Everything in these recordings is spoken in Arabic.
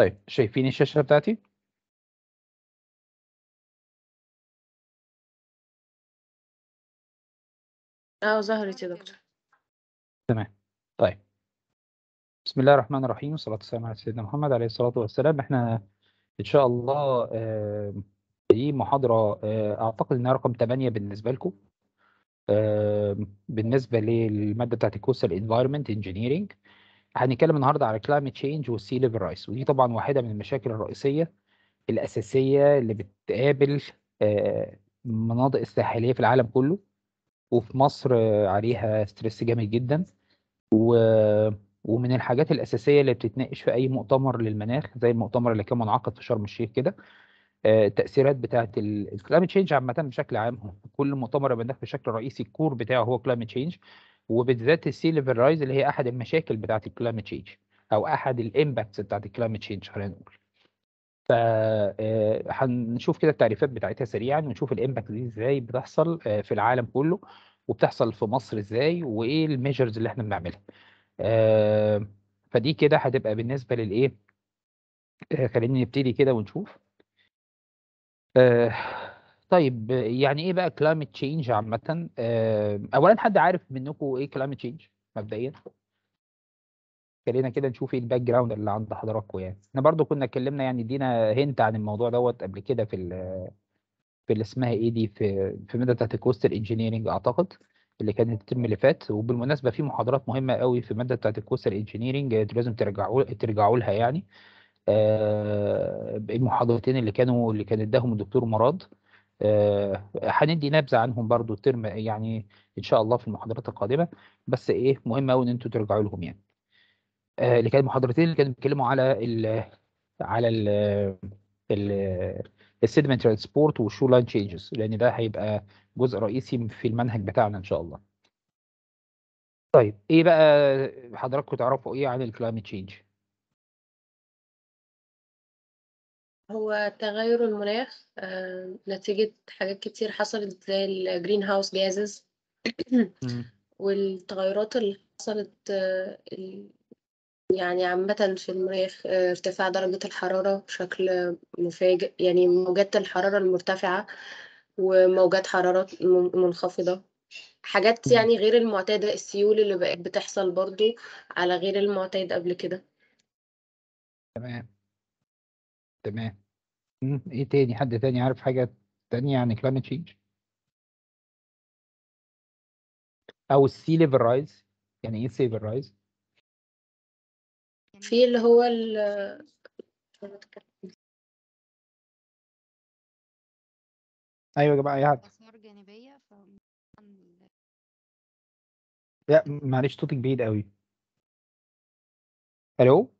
طيب شايفين الشاشة بتاعتي؟ اه ظهرت يا دكتور تمام طيب بسم الله الرحمن الرحيم والصلاة والسلام على سيدنا محمد عليه الصلاة والسلام احنا ان شاء الله دي آه، محاضرة آه، اعتقد انها رقم 8 بالنسبة لكم آه، بالنسبة للمادة بتاعت الكوستال انفايرمنت انجينيرنج هنتكلم النهارده على كلايمت تشينج والسي ليفل رايس ودي طبعا واحده من المشاكل الرئيسيه الاساسيه اللي بتقابل المناطق آه، الساحليه في العالم كله وفي مصر عليها ستريس جامد جدا و ومن الحاجات الاساسيه اللي بتتناقش في اي مؤتمر للمناخ زي المؤتمر اللي كان منعقد في شرم الشيخ كده التاثيرات آه، بتاعه الكلايمت تشينج عامه بشكل عام كل مؤتمر المناخ بشكل رئيسي الكور بتاعه هو كلايمت تشينج وبالذات السي ليفل رايز اللي هي احد المشاكل بتاعه الكلايمت تشينج او احد الامباكتس بتاعه الكلايمت تشينج خلينا نقول ف آه، هنشوف كده التعريفات بتاعتها سريعا ونشوف الامباكت دي ازاي بتحصل آه، في العالم كله وبتحصل في مصر ازاي وايه الميجرز اللي احنا بنعملها آه، فدي كده هتبقى بالنسبه للايه خلينا نبتدي كده ونشوف طيب يعني ايه بقى كلايمت تشينج عامة؟ آه، اولا حد عارف منكم ايه كلايمت تشينج مبدئيا؟ خلينا كده نشوف ايه الباك جراوند اللي عند حضراتكم يعني احنا برضو كنا اتكلمنا يعني ادينا هنت عن الموضوع دوت قبل كده في في اللي اسمها ايه دي في في ماده بتاعت الكوستال انجينيرنج اعتقد اللي كانت الترم اللي فات وبالمناسبه في محاضرات مهمه قوي في ماده بتاعت الكوستال انجينيرنج آه، لازم ترجعوا ترجعوا لها يعني آه، المحاضرتين اللي كانوا اللي كان اداهم الدكتور مراد آه، هندي نبذه عنهم برضو الترم يعني ان شاء الله في المحاضرات القادمه بس ايه مهم قوي ان انتوا ترجعوا لهم يعني آه، اللي كان محاضرتين اللي كانوا بيتكلموا على الـ على ال السيدمنت ترانسبورت والشو لاين تشينجز لان ده هيبقى جزء رئيسي في المنهج بتاعنا ان شاء الله. طيب ايه بقى حضراتكم تعرفوا ايه عن الكلايمت تشينج؟ هو تغير المناخ آه، نتيجة حاجات كتير حصلت زي الجرين هاوس جازز والتغيرات اللي حصلت آه، يعني عامة في المناخ آه، ارتفاع درجة الحرارة بشكل مفاجئ يعني موجات الحرارة المرتفعة وموجات حرارة منخفضة حاجات يعني غير المعتادة السيول اللي بقت بتحصل برضو على غير المعتاد قبل كده تمام تمام ايه تاني حد تاني عارف حاجة تانية عن يعني climate change او السي ليفل رايز يعني ايه سي ليفل رايز في اللي هو ال ايوه يا جماعه يا عاد اسمار جانبيه ف لا معلش صوتك بعيد قوي الو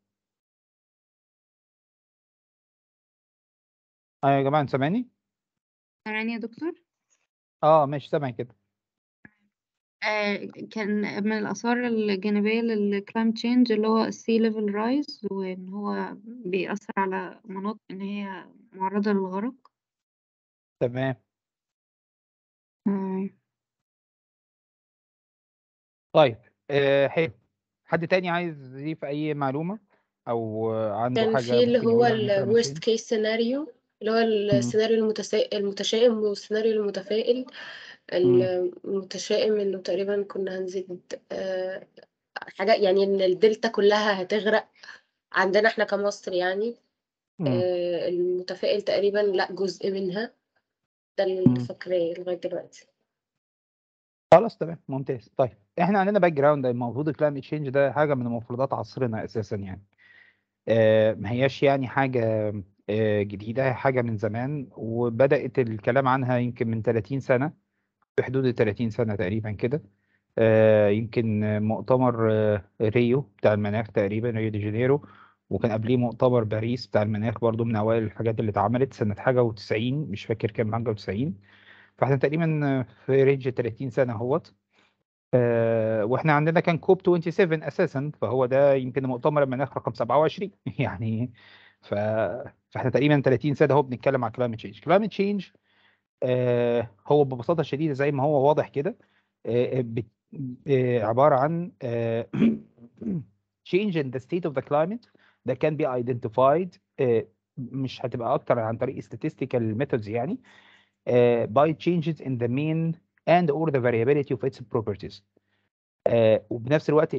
ايوه يا جماعه انت سامعني؟ سامعني يا دكتور؟ اه ماشي سامع كده آه كان من الآثار الجانبية للكلام تشينج اللي هو السي ليفل رايز وإن هو بيأثر على مناطق إن هي معرضة للغرق تمام آه. طيب آه حلو حد تاني عايز يضيف أي معلومة أو عنده حاجة كان في اللي هو الويست كيس سيناريو اللي هو السيناريو المتسا... المتشائم والسيناريو المتفائل المتشائم انه تقريبا كنا هنزيد آه، حاجة يعني ان الدلتا كلها هتغرق عندنا احنا كمصر يعني آه، المتفائل تقريبا لا جزء منها ده اللي فاكراه لغاية دلوقتي خلاص تمام ممتاز طيب احنا عندنا باك جراوند المفروض الكلايمت تشينج ده حاجه من مفروضات عصرنا اساسا يعني آه ما هياش يعني حاجه آه، جديدة حاجة من زمان وبدأت الكلام عنها يمكن من 30 سنة في حدود 30 سنة تقريبا كده آه، يمكن مؤتمر آه، ريو بتاع المناخ تقريبا ريو دي جانيرو وكان قبليه مؤتمر باريس بتاع المناخ برضو من أوائل الحاجات اللي اتعملت سنة حاجة وتسعين مش فاكر كام حاجة وتسعين فاحنا تقريبا في رينج 30 سنة اهوت واحنا عندنا كان كوب 27 اساسا فهو ده يمكن مؤتمر المناخ رقم 27 يعني ف فاحنا تقريبا 30 سنه اهو بنتكلم على كلايمت تشينج كلايمت تشينج هو ببساطه شديده زي ما هو واضح كده عباره عن change in the state of the climate that can be identified مش هتبقى اكتر عن طريق statistical methods يعني by changes in the mean and or the variability of its properties آه، وبنفس الوقت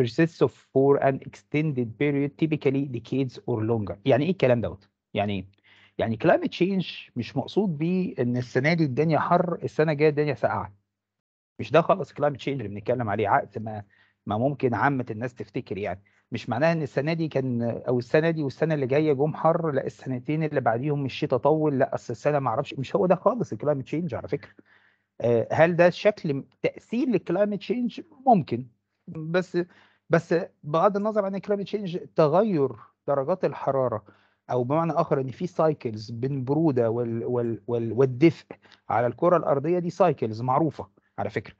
persists for an extended period typically decades or longer يعني ايه الكلام دوت يعني ايه يعني climate change مش مقصود بيه ان السنه دي الدنيا حر السنه الجايه الدنيا ساقعه مش ده خالص climate change اللي بنتكلم عليه عقد ما ما ممكن عامه الناس تفتكر يعني مش معناها ان السنه دي كان او السنه دي والسنه اللي جايه جم حر لا السنتين اللي بعديهم الشتاء طول لا اصل السنه ما اعرفش مش هو ده خالص climate change على فكره آه، هل ده شكل تاثير للكلايمت تشينج ممكن بس بس بغض النظر عن الكلايمت تشينج تغير درجات الحراره او بمعنى اخر ان في سايكلز بين البروده وال وال وال والدفء على الكره الارضيه دي سايكلز معروفه على فكره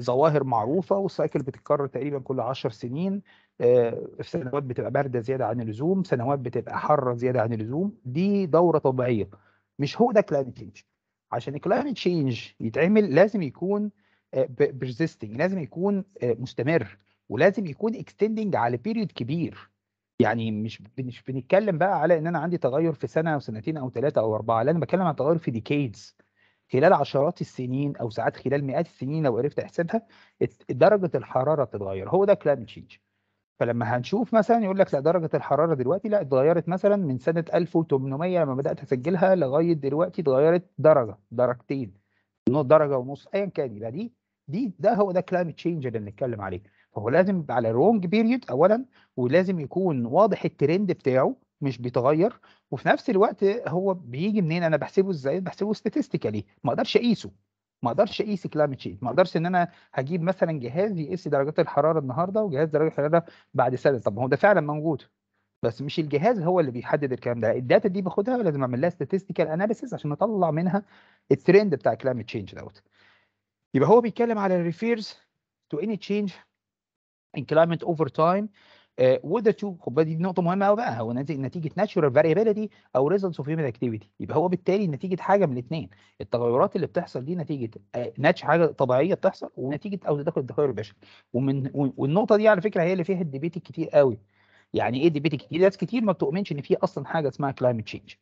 ظواهر معروفه والسايكل بتتكرر تقريبا كل 10 سنين آه، في سنوات بتبقى بارده زياده عن اللزوم سنوات بتبقى حاره زياده عن اللزوم دي دوره طبيعيه مش هو ده كلايمت تشينج عشان الكلايمت تشينج يتعمل لازم يكون آه، بيرزيستنج لازم يكون آه، مستمر ولازم يكون اكستندنج على بيريود كبير يعني مش مش بنتكلم بقى على ان انا عندي تغير في سنه او سنتين او ثلاثه او اربعه لا انا بتكلم عن تغير في ديكيدز خلال عشرات السنين او ساعات خلال مئات السنين لو عرفت احسبها درجه الحراره بتتغير هو ده كلايمت تشينج فلما هنشوف مثلا يقول لك لا درجه الحراره دلوقتي لا اتغيرت مثلا من سنه 1800 لما بدات اسجلها لغايه دلوقتي اتغيرت درجه درجتين درجه ونص ايا كان يبقى دي دي ده هو ده كلايمت تشينج اللي بنتكلم عليه فهو لازم يبقى على لونج بيريود اولا ولازم يكون واضح الترند بتاعه مش بيتغير وفي نفس الوقت هو بيجي منين انا بحسبه ازاي بحسبه ستاتستيكالي ما اقدرش اقيسه ما اقدرش اقيس كلايمت شينج ما اقدرش ان انا هجيب مثلا جهاز يقيس درجات الحراره النهارده وجهاز درجات الحراره بعد سنه طب هو ده فعلا موجود بس مش الجهاز هو اللي بيحدد الكلام ده الداتا دي باخدها لازم اعمل لها statistical analysis عشان اطلع منها الترند بتاع كلايمت تشينج دوت يبقى هو بيتكلم على refers to any change in climate over time آه، وده تو خد بالك دي نقطه مهمه قوي بقى هو نتيجه ناتشورال فاريابيلتي او ريزلتس اوف هيومن اكتيفيتي يبقى هو بالتالي نتيجه حاجه من الاثنين التغيرات اللي بتحصل دي نتيجه آه، ناتش حاجه طبيعيه بتحصل ونتيجه او تدخل التغير البشري ومن والنقطه دي على فكره هي اللي فيها الديبيت الكتير قوي يعني ايه ديبيت كتير ناس كتير ما بتؤمنش ان في اصلا حاجه اسمها كلايمت تشينج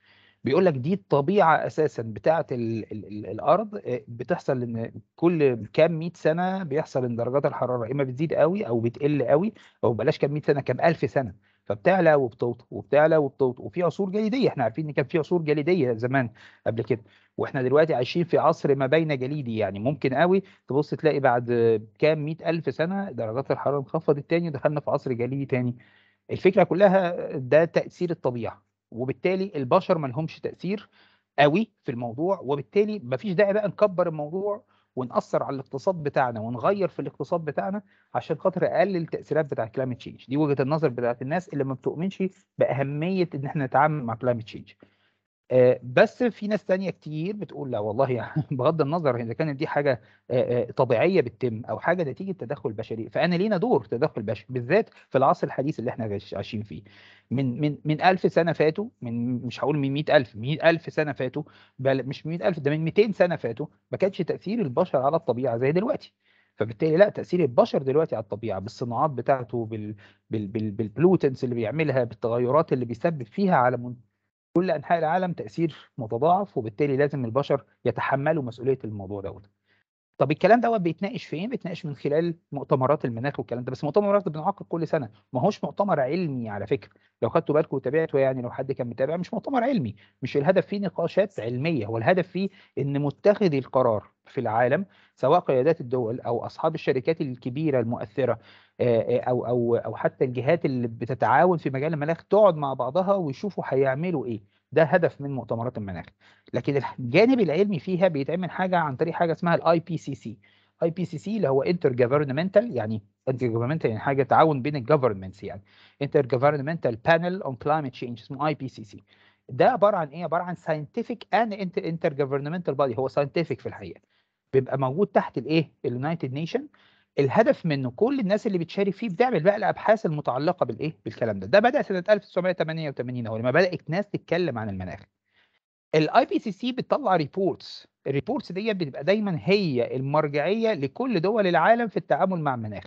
بيقول لك دي الطبيعه اساسا بتاعه الارض آه، بتحصل ان كل كام 100 سنه بيحصل ان درجات الحراره اما بتزيد قوي او بتقل قوي او بلاش كام 100 سنه كام 1000 سنه فبتعلى وبتوطى وبتعلى وبتوطى وفي عصور جليديه احنا عارفين ان كان في عصور جليديه زمان قبل كده واحنا دلوقتي عايشين في عصر ما بين جليدي يعني ممكن قوي تبص تلاقي بعد كام 100000 سنه درجات الحراره انخفضت تاني ودخلنا في عصر جليدي تاني الفكره كلها ده تاثير الطبيعه وبالتالي البشر ما لهمش تاثير قوي في الموضوع وبالتالي ما فيش داعي بقى نكبر الموضوع ونأثر على الاقتصاد بتاعنا ونغير في الاقتصاد بتاعنا عشان خاطر اقلل التاثيرات بتاع كلايمت تشينج دي وجهه النظر بتاعت الناس اللي ما بتؤمنش باهميه ان احنا نتعامل مع كلايمت تشينج آه، بس في ناس تانية كتير بتقول لا والله يعني بغض النظر اذا كانت دي حاجه آه، آه، طبيعيه بتتم او حاجه نتيجه تدخل بشري فانا لينا دور تدخل بشري بالذات في العصر الحديث اللي احنا عايشين فيه من من من 1000 سنه فاتوا من مش هقول من 100000 100000 سنه فاتوا بل مش 100000 ده من 200 سنه فاتوا ما كانش تاثير البشر على الطبيعه زي دلوقتي فبالتالي لا تاثير البشر دلوقتي على الطبيعه بالصناعات بتاعته بال بال بال بالبلوتنس اللي بيعملها بالتغيرات اللي بيسبب فيها على كل انحاء العالم تاثير متضاعف وبالتالي لازم البشر يتحملوا مسؤوليه الموضوع دوت طب الكلام دوت بيتناقش فين؟ بيتناقش من خلال مؤتمرات المناخ والكلام ده بس مؤتمرات بنعقد كل سنه ما هوش مؤتمر علمي على فكره لو خدتوا بالكم وتابعتوا يعني لو حد كان متابع مش مؤتمر علمي مش الهدف فيه نقاشات علميه هو الهدف فيه ان متخذي القرار في العالم سواء قيادات الدول او اصحاب الشركات الكبيره المؤثره آه، آه، او او او حتى الجهات اللي بتتعاون في مجال المناخ تقعد مع بعضها ويشوفوا هيعملوا ايه ده هدف من مؤتمرات المناخ لكن الجانب العلمي فيها بيتعمل حاجه عن طريق حاجه اسمها الاي بي سي سي اي بي سي سي اللي هو انتر جوفرنمنتال يعني انتر جفرنمنتال يعني حاجه تعاون بين الجوفرنمنتس يعني انتر جوفرنمنتال بانل اون كلايمت تشينج اسمه اي بي سي سي ده عباره عن ايه عباره عن ساينتفك ان انتر جوفرنمنتال بادي هو ساينتفك في الحقيقه بيبقى موجود تحت الايه اليونايتد نيشن الهدف منه كل الناس اللي بتشارك فيه بتعمل بقى الابحاث المتعلقه بالايه بالكلام ده ده بدا سنه 1988 هو لما بدات ناس تتكلم عن المناخ الاي بي سي سي بتطلع ريبورتس الريبورتس دي بتبقى دايما هي المرجعيه لكل دول العالم في التعامل مع المناخ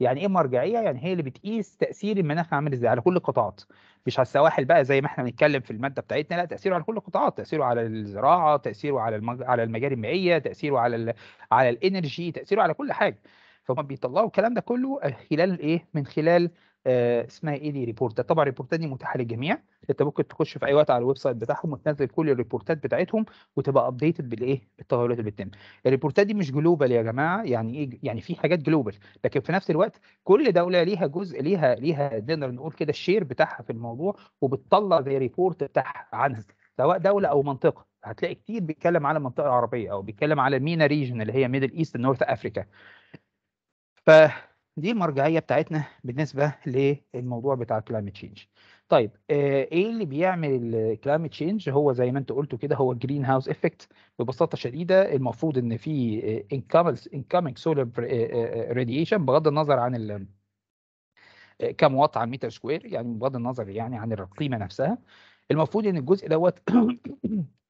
يعني ايه مرجعيه يعني هي اللي بتقيس تاثير المناخ عامل ازاي على كل القطاعات مش على السواحل بقى زي ما احنا بنتكلم في الماده بتاعتنا لا تاثيره على كل القطاعات تاثيره على الزراعه تاثيره على المج... على المجاري المائيه تاثيره على ال... على الانرجي تاثيره على كل حاجه فهم بيطلعوا الكلام ده كله آه، خلال ايه من خلال آه اسمها ايه دي ريبورتات طبعا الريبورتات دي متاحه للجميع انت ممكن تخش في اي وقت على الويب سايت بتاعهم وتنزل كل الريبورتات بتاعتهم وتبقى ابديتد بالايه بالتغيرات اللي بتتم الريبورتات دي مش جلوبال يا جماعه يعني ايه يعني في حاجات جلوبال لكن في نفس الوقت كل دوله ليها جزء ليها ليها نقدر نقول كده الشير بتاعها في الموضوع وبتطلع زي ريبورت بتاعها عنها سواء دوله او منطقه هتلاقي كتير بيتكلم على المنطقه العربيه او بيتكلم على مينا ريجن اللي هي ميدل ايست نورث افريكا فدي المرجعيه بتاعتنا بالنسبه للموضوع بتاع كلايمت تشينج طيب آه، ايه اللي بيعمل الكلايمت تشينج هو زي ما انت قلتوا كده هو جرين هاوس افكت ببساطه شديده المفروض ان في انكمنج سولار راديشن بغض النظر عن ال آه، كم واط على متر سكوير يعني بغض النظر يعني عن القيمه نفسها المفروض ان الجزء دوت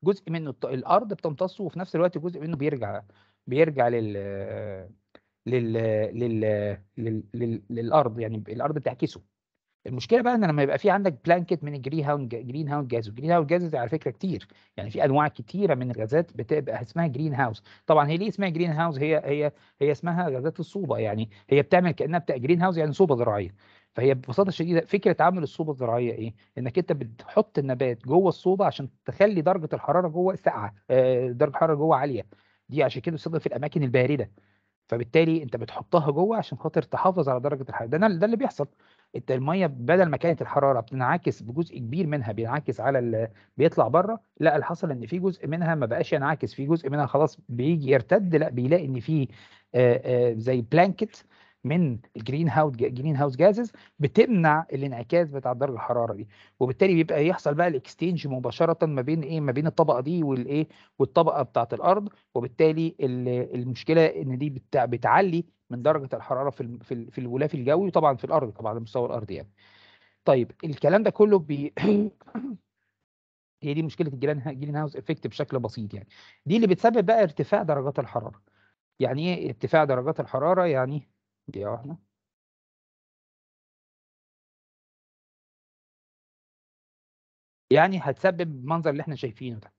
جزء منه الارض بتمتصه وفي نفس الوقت جزء منه بيرجع بيرجع لل آه، لل... لل... لل... لل... للارض يعني الارض بتعكسه المشكله بقى ان لما يبقى في عندك بلانكت من الجرين هاوند جرين هاوند جاز والجرين هاوند جاز على فكره كتير يعني في انواع كتيره من الغازات بتبقى اسمها جرين هاوس طبعا هي ليه اسمها جرين هاوس هي هي هي اسمها غازات الصوبه يعني هي بتعمل كانها بتاع جرين هاوس يعني صوبه زراعيه فهي ببساطه شديده فكره عمل الصوبه الزراعيه ايه؟ انك انت بتحط النبات جوه الصوبه عشان تخلي درجه الحراره جوه ساقعه آه، درجه الحراره جوه عاليه دي عشان كده بتستخدم في الاماكن البارده فبالتالي انت بتحطها جوه عشان خاطر تحافظ على درجه الحراره ده ده اللي بيحصل انت الميه بدل ما كانت الحراره بتنعكس بجزء كبير منها بينعكس على ال... بيطلع بره لا اللي حصل ان في جزء منها ما بقاش ينعكس في جزء منها خلاص بيجي يرتد لا بيلاقي ان في زي بلانكت من الجرين هاوس جرين هاوس جازز بتمنع الانعكاس بتاع درجه الحراره دي وبالتالي بيبقى يحصل بقى الاكستينج مباشره ما بين ايه ما بين الطبقه دي والايه والطبقه بتاعه الارض وبالتالي المشكله ان دي بتعلي من درجه الحراره في في الغلاف الجوي وطبعا في الارض طبعا المستوى الارضي يعني طيب الكلام ده كله بي هي دي مشكله الجرين هاوس افكت بشكل بسيط يعني دي اللي بتسبب بقى ارتفاع درجات الحراره يعني ايه ارتفاع درجات الحراره يعني دقيقة واحدة يعني هتسبب المنظر اللي احنا شايفينه ده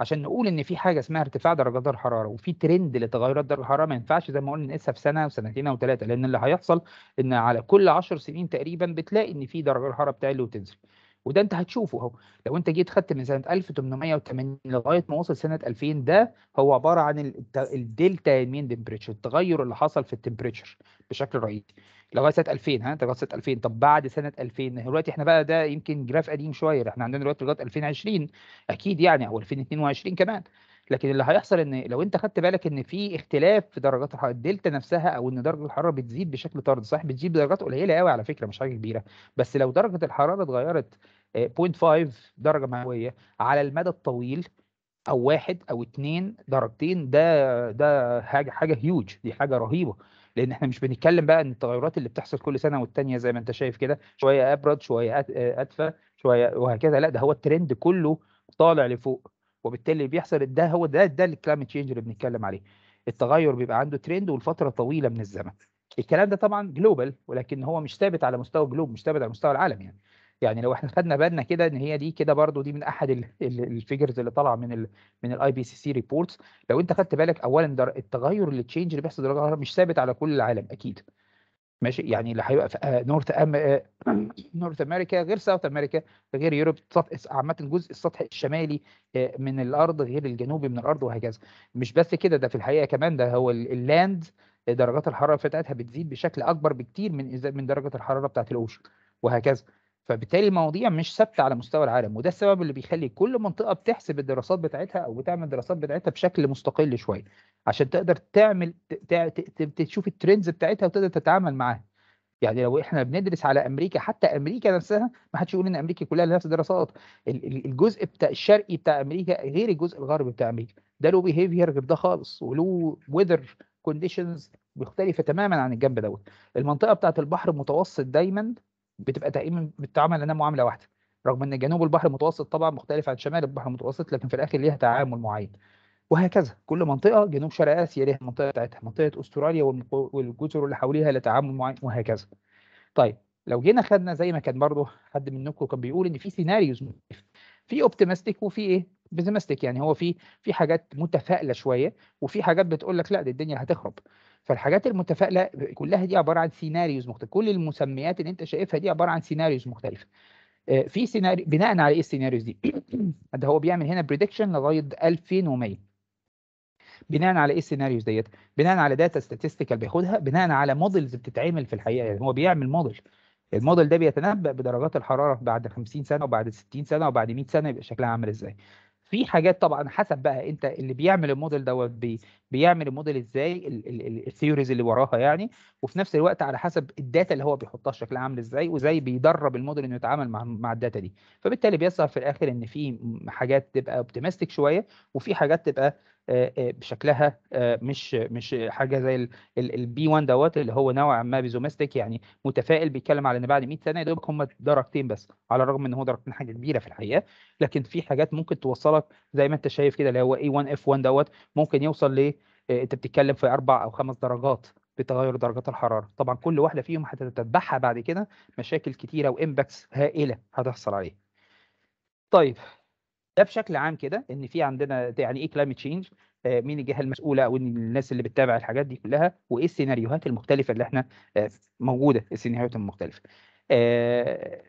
عشان نقول ان في حاجه اسمها ارتفاع درجات الحراره وفي ترند لتغيرات درجه الحراره ما ينفعش زي ما قلنا نقيسها في سنه وسنتين او ثلاثه لان اللي هيحصل ان على كل 10 سنين تقريبا بتلاقي ان في درجه الحراره بتعلى وتنزل وده انت هتشوفه اهو لو انت جيت خدت من سنه 1880 لغايه ما وصل سنه 2000 ده هو عباره عن الدلتا مين تمبريتشر التغير اللي حصل في التمبريتشر بشكل رئيسي لغايه سنه 2000 ها انت لغايه سنه 2000 طب بعد سنه 2000 دلوقتي احنا بقى ده يمكن جراف قديم شويه احنا عندنا دلوقتي لغايه 2020 اكيد يعني او 2022 كمان لكن اللي هيحصل ان لو انت خدت بالك ان في اختلاف في درجات الحراره الدلتا نفسها او ان درجه الحراره بتزيد بشكل طرد صح بتزيد بدرجات قليله قوي على فكره مش حاجه كبيره بس لو درجه الحراره اتغيرت 0.5 آه، درجه مئويه على المدى الطويل او واحد او اتنين درجتين ده ده حاجه حاجه هيوج دي حاجه رهيبه لان احنا مش بنتكلم بقى ان التغيرات اللي بتحصل كل سنه والتانيه زي ما انت شايف كده شويه ابرد شويه آه، ادفى شويه وهكذا لا ده هو الترند كله طالع لفوق وبالتالي اللي بيحصل ده هو ده ده الكلايمت تشينج اللي بنتكلم عليه التغير بيبقى عنده ترند ولفتره طويله من الزمن الكلام ده طبعا جلوبال ولكن هو مش ثابت على مستوى جلوب مش ثابت على مستوى العالم يعني يعني لو احنا خدنا بالنا كده ان هي دي كده برضو دي من احد الفيجرز اللي طالعه من الـ من الاي بي سي سي ريبورتس لو انت خدت بالك اولا التغير اللي تشينج اللي بيحصل درجه مش ثابت على كل العالم اكيد ماشي يعني اللي هيبقى في نورث أم... نورث امريكا غير ساوث امريكا غير يوروب عامه الجزء السطح الشمالي آه، من الارض غير الجنوبي من الارض وهكذا مش بس كده ده في الحقيقه كمان ده هو اللاند درجات الحراره بتاعتها بتزيد بشكل اكبر بكتير من من درجه الحراره بتاعت الاوشن وهكذا فبالتالي المواضيع مش ثابته على مستوى العالم وده السبب اللي بيخلي كل منطقه بتحسب الدراسات بتاعتها او بتعمل الدراسات بتاعتها بشكل مستقل شويه عشان تقدر تعمل تشوف الترندز بتاعتها وتقدر تتعامل معاها يعني لو احنا بندرس على امريكا حتى امريكا نفسها ما حدش يقول ان امريكا كلها نفس الدراسات الجزء بتاع الشرقي بتاع امريكا غير الجزء الغربي بتاع امريكا ده له بيهيفير غير ده خالص وله ويذر كونديشنز مختلفه تماما عن الجنب دوت المنطقه بتاعت البحر المتوسط دايما بتبقى تقريبا بتتعامل انها معامله واحده رغم ان جنوب البحر المتوسط طبعا مختلف عن شمال البحر المتوسط لكن في الاخر ليها تعامل معين وهكذا كل منطقه جنوب شرق اسيا ليها المنطقه بتاعتها منطقه استراليا والجزر اللي حواليها لها تعامل معين وهكذا طيب لو جينا خدنا زي ما كان برضه حد منكم كان بيقول ان في سيناريوز في اوبتيمستيك وفي ايه بيزمستيك يعني هو في في حاجات متفائله شويه وفي حاجات بتقول لك لا دي الدنيا هتخرب فالحاجات المتفائله كلها دي عباره عن سيناريوز مختلفه كل المسميات اللي انت شايفها دي عباره عن سيناريوز مختلفه آه، في سيناريو بناء على ايه السيناريوز دي ده هو بيعمل هنا بريدكشن لغايه 2100 بناء على ايه السيناريوز ديت بناء على داتا ستاتستيكال بياخدها بناء على مودلز بتتعمل في الحقيقه يعني هو بيعمل موديل الموديل ده بيتنبأ بدرجات الحراره بعد 50 سنه وبعد 60 سنه وبعد 100 سنه يبقى شكلها عامل ازاي في حاجات طبعا حسب بقى انت اللي بيعمل الموديل دوت بي بيعمل الموديل ازاي الثيوريز اللي وراها يعني وفي نفس الوقت على حسب الداتا اللي هو بيحطها شكلها عامل ازاي وازاي بيدرب الموديل انه يتعامل مع مع الداتا دي فبالتالي بيظهر في الاخر ان في حاجات تبقى اوبتيمستيك شويه وفي حاجات تبقى آه، آه، بشكلها آه، مش مش حاجه زي البي 1 دوت اللي هو نوعا ما بيزوميستيك يعني متفائل بيتكلم على ان بعد 100 سنه يا دوبك هم درجتين بس على الرغم ان هو درجتين حاجه كبيره في الحقيقه لكن في حاجات ممكن توصلك زي ما انت شايف كده اللي هو اي 1 اف 1 دوت ممكن يوصل ل انت بتتكلم في اربع او خمس درجات بتغير درجات الحراره طبعا كل واحده فيهم هتتبعها بعد كده مشاكل كتيره وامباكتس هائله هتحصل عليها طيب ده بشكل عام كده ان في عندنا يعني ايه كلايمت آه، تشينج مين الجهه المسؤوله او الناس اللي بتتابع الحاجات دي كلها وايه السيناريوهات المختلفه اللي احنا آه، موجوده السيناريوهات المختلفه آه،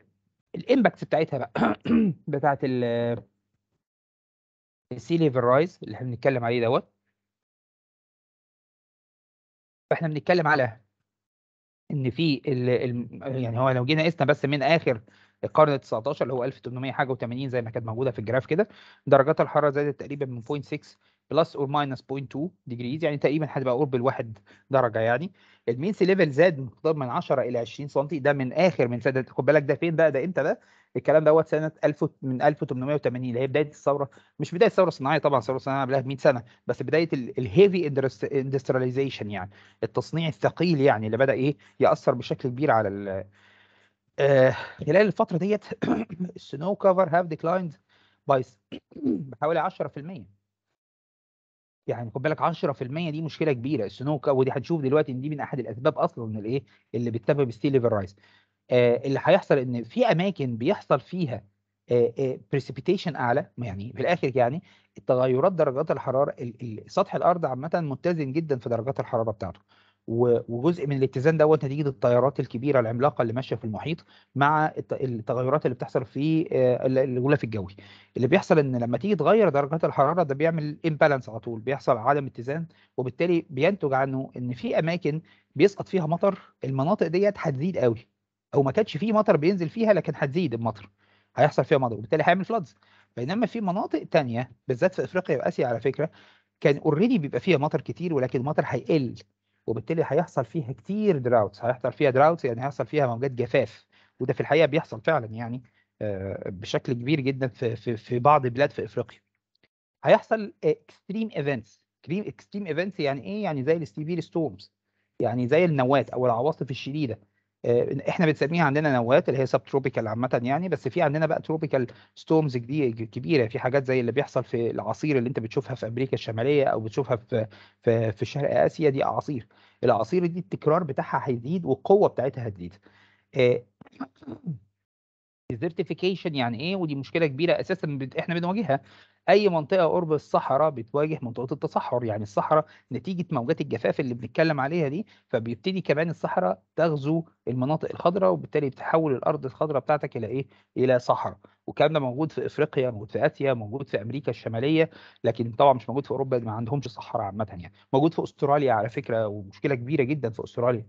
الامباكتس بتاعتها بقى بتاعت السي ليفل رايز اللي احنا بنتكلم عليه دوت فاحنا بنتكلم على ان في يعني هو لو جينا قسنا بس من اخر القرن ال 19 اللي هو 1800 حاجه و80 زي ما كانت موجوده في الجراف كده درجات الحراره زادت تقريبا من 0.6 بلس اور ماينس 0.2 ديجريز يعني تقريبا هتبقى قرب الواحد درجه يعني المين سي ليفل زاد مقدار من 10 الى 20 سم ده من اخر من سنه خد بالك ده فين بقى ده امتى ده الكلام دوت سنه 1000 من 1880 اللي هي بدايه الثوره مش بدايه الثوره الصناعيه طبعا الثوره الصناعيه قبلها ب 100 سنه بس بدايه الهيفي اندستريزيشن يعني التصنيع الثقيل يعني اللي بدا ايه ياثر بشكل كبير على آه، خلال الفتره ديت السنو كفر هاف ديكلايند باي بحوالي 10% يعني خد بالك 10% دي مشكله كبيره السنو ودي هنشوف دلوقتي ان دي من احد الاسباب اصلا من الايه اللي بتسبب السي ليفل رايز اللي هيحصل ان في اماكن بيحصل فيها بريسبيتيشن آه، آه، اعلى يعني في الاخر يعني التغيرات درجات الحراره سطح الارض عامه متزن جدا في درجات الحراره بتاعته وجزء من الاتزان دوت نتيجه التيارات الكبيره العملاقه اللي ماشيه في المحيط مع التغيرات اللي بتحصل في آه، الغلاف الجوي اللي بيحصل ان لما تيجي تغير درجات الحراره ده بيعمل امبالانس على طول بيحصل عدم اتزان وبالتالي بينتج عنه ان في اماكن بيسقط فيها مطر المناطق ديت هتزيد قوي او ما كانش فيه مطر بينزل فيها لكن هتزيد المطر هيحصل فيها مطر وبالتالي هيعمل فلادز بينما في مناطق تانية بالذات في افريقيا واسيا على فكره كان اوريدي بيبقى فيها مطر كتير ولكن المطر هيقل وبالتالي هيحصل فيها كتير دراوتس هيحصل فيها دراوتس يعني هيحصل فيها موجات جفاف وده في الحقيقه بيحصل فعلا يعني آه، بشكل كبير جدا في في في بعض بلاد في افريقيا هيحصل اكستريم ايفنتس اكستريم ايفنتس يعني ايه يعني زي السيفير ستورمز يعني زي النواة او العواصف الشديده آه، احنا بنسميها عندنا نواه اللي هي سب تروبيكال عامه يعني بس في عندنا بقى تروبيكال ستورمز كبيره في حاجات زي اللي بيحصل في الاعاصير اللي انت بتشوفها في امريكا الشماليه او بتشوفها في في, في شرق اسيا دي اعاصير الاعاصير دي التكرار بتاعها هيزيد والقوه بتاعتها هتزيد ديزرتيفيكيشن آه، يعني ايه ودي مشكله كبيره اساسا احنا بنواجهها اي منطقه قرب الصحراء بتواجه منطقه التصحر يعني الصحراء نتيجه موجات الجفاف اللي بنتكلم عليها دي فبيبتدي كمان الصحراء تغزو المناطق الخضراء وبالتالي بتحول الارض الخضراء بتاعتك الى ايه الى صحراء والكلام ده موجود في افريقيا موجود في اسيا موجود في امريكا الشماليه لكن طبعا مش موجود في اوروبا ما عندهمش صحراء عامه يعني موجود في استراليا على فكره ومشكله كبيره جدا في استراليا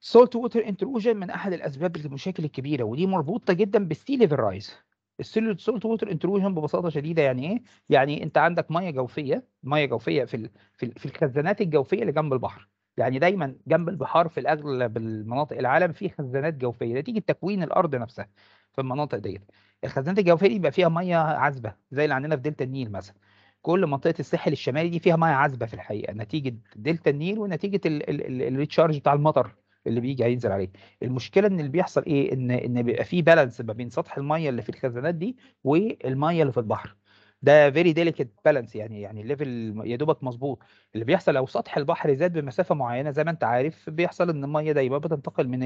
سولت ووتر انتروجن من احد الاسباب المشاكل الكبيره ودي مربوطه جدا بالسي ليفل رايز السوليد سولت ووتر انتروجن ببساطه شديده يعني ايه؟ يعني انت عندك ميه جوفيه ميه جوفيه في في الخزانات الجوفيه اللي جنب البحر يعني دايما جنب البحار في الاغلب المناطق العالم في خزانات جوفيه نتيجه تكوين الارض نفسها في المناطق ديت الخزانات الجوفيه دي بيبقى فيها ميه عذبه زي اللي عندنا في دلتا النيل مثلا كل منطقه الساحل الشمالي دي فيها ميه عذبه في الحقيقه نتيجه دلتا النيل ونتيجه الريتشارج بتاع المطر اللي بيجي هينزل عليه المشكله ان اللي بيحصل ايه ان ان بيبقى في بالانس ما بين سطح الميه اللي في الخزانات دي والميه اللي في البحر ده فيري ديليكت بالانس يعني يعني الليفل يا دوبك مظبوط اللي بيحصل لو سطح البحر زاد بمسافه معينه زي ما انت عارف بيحصل ان الميه دايما بتنتقل من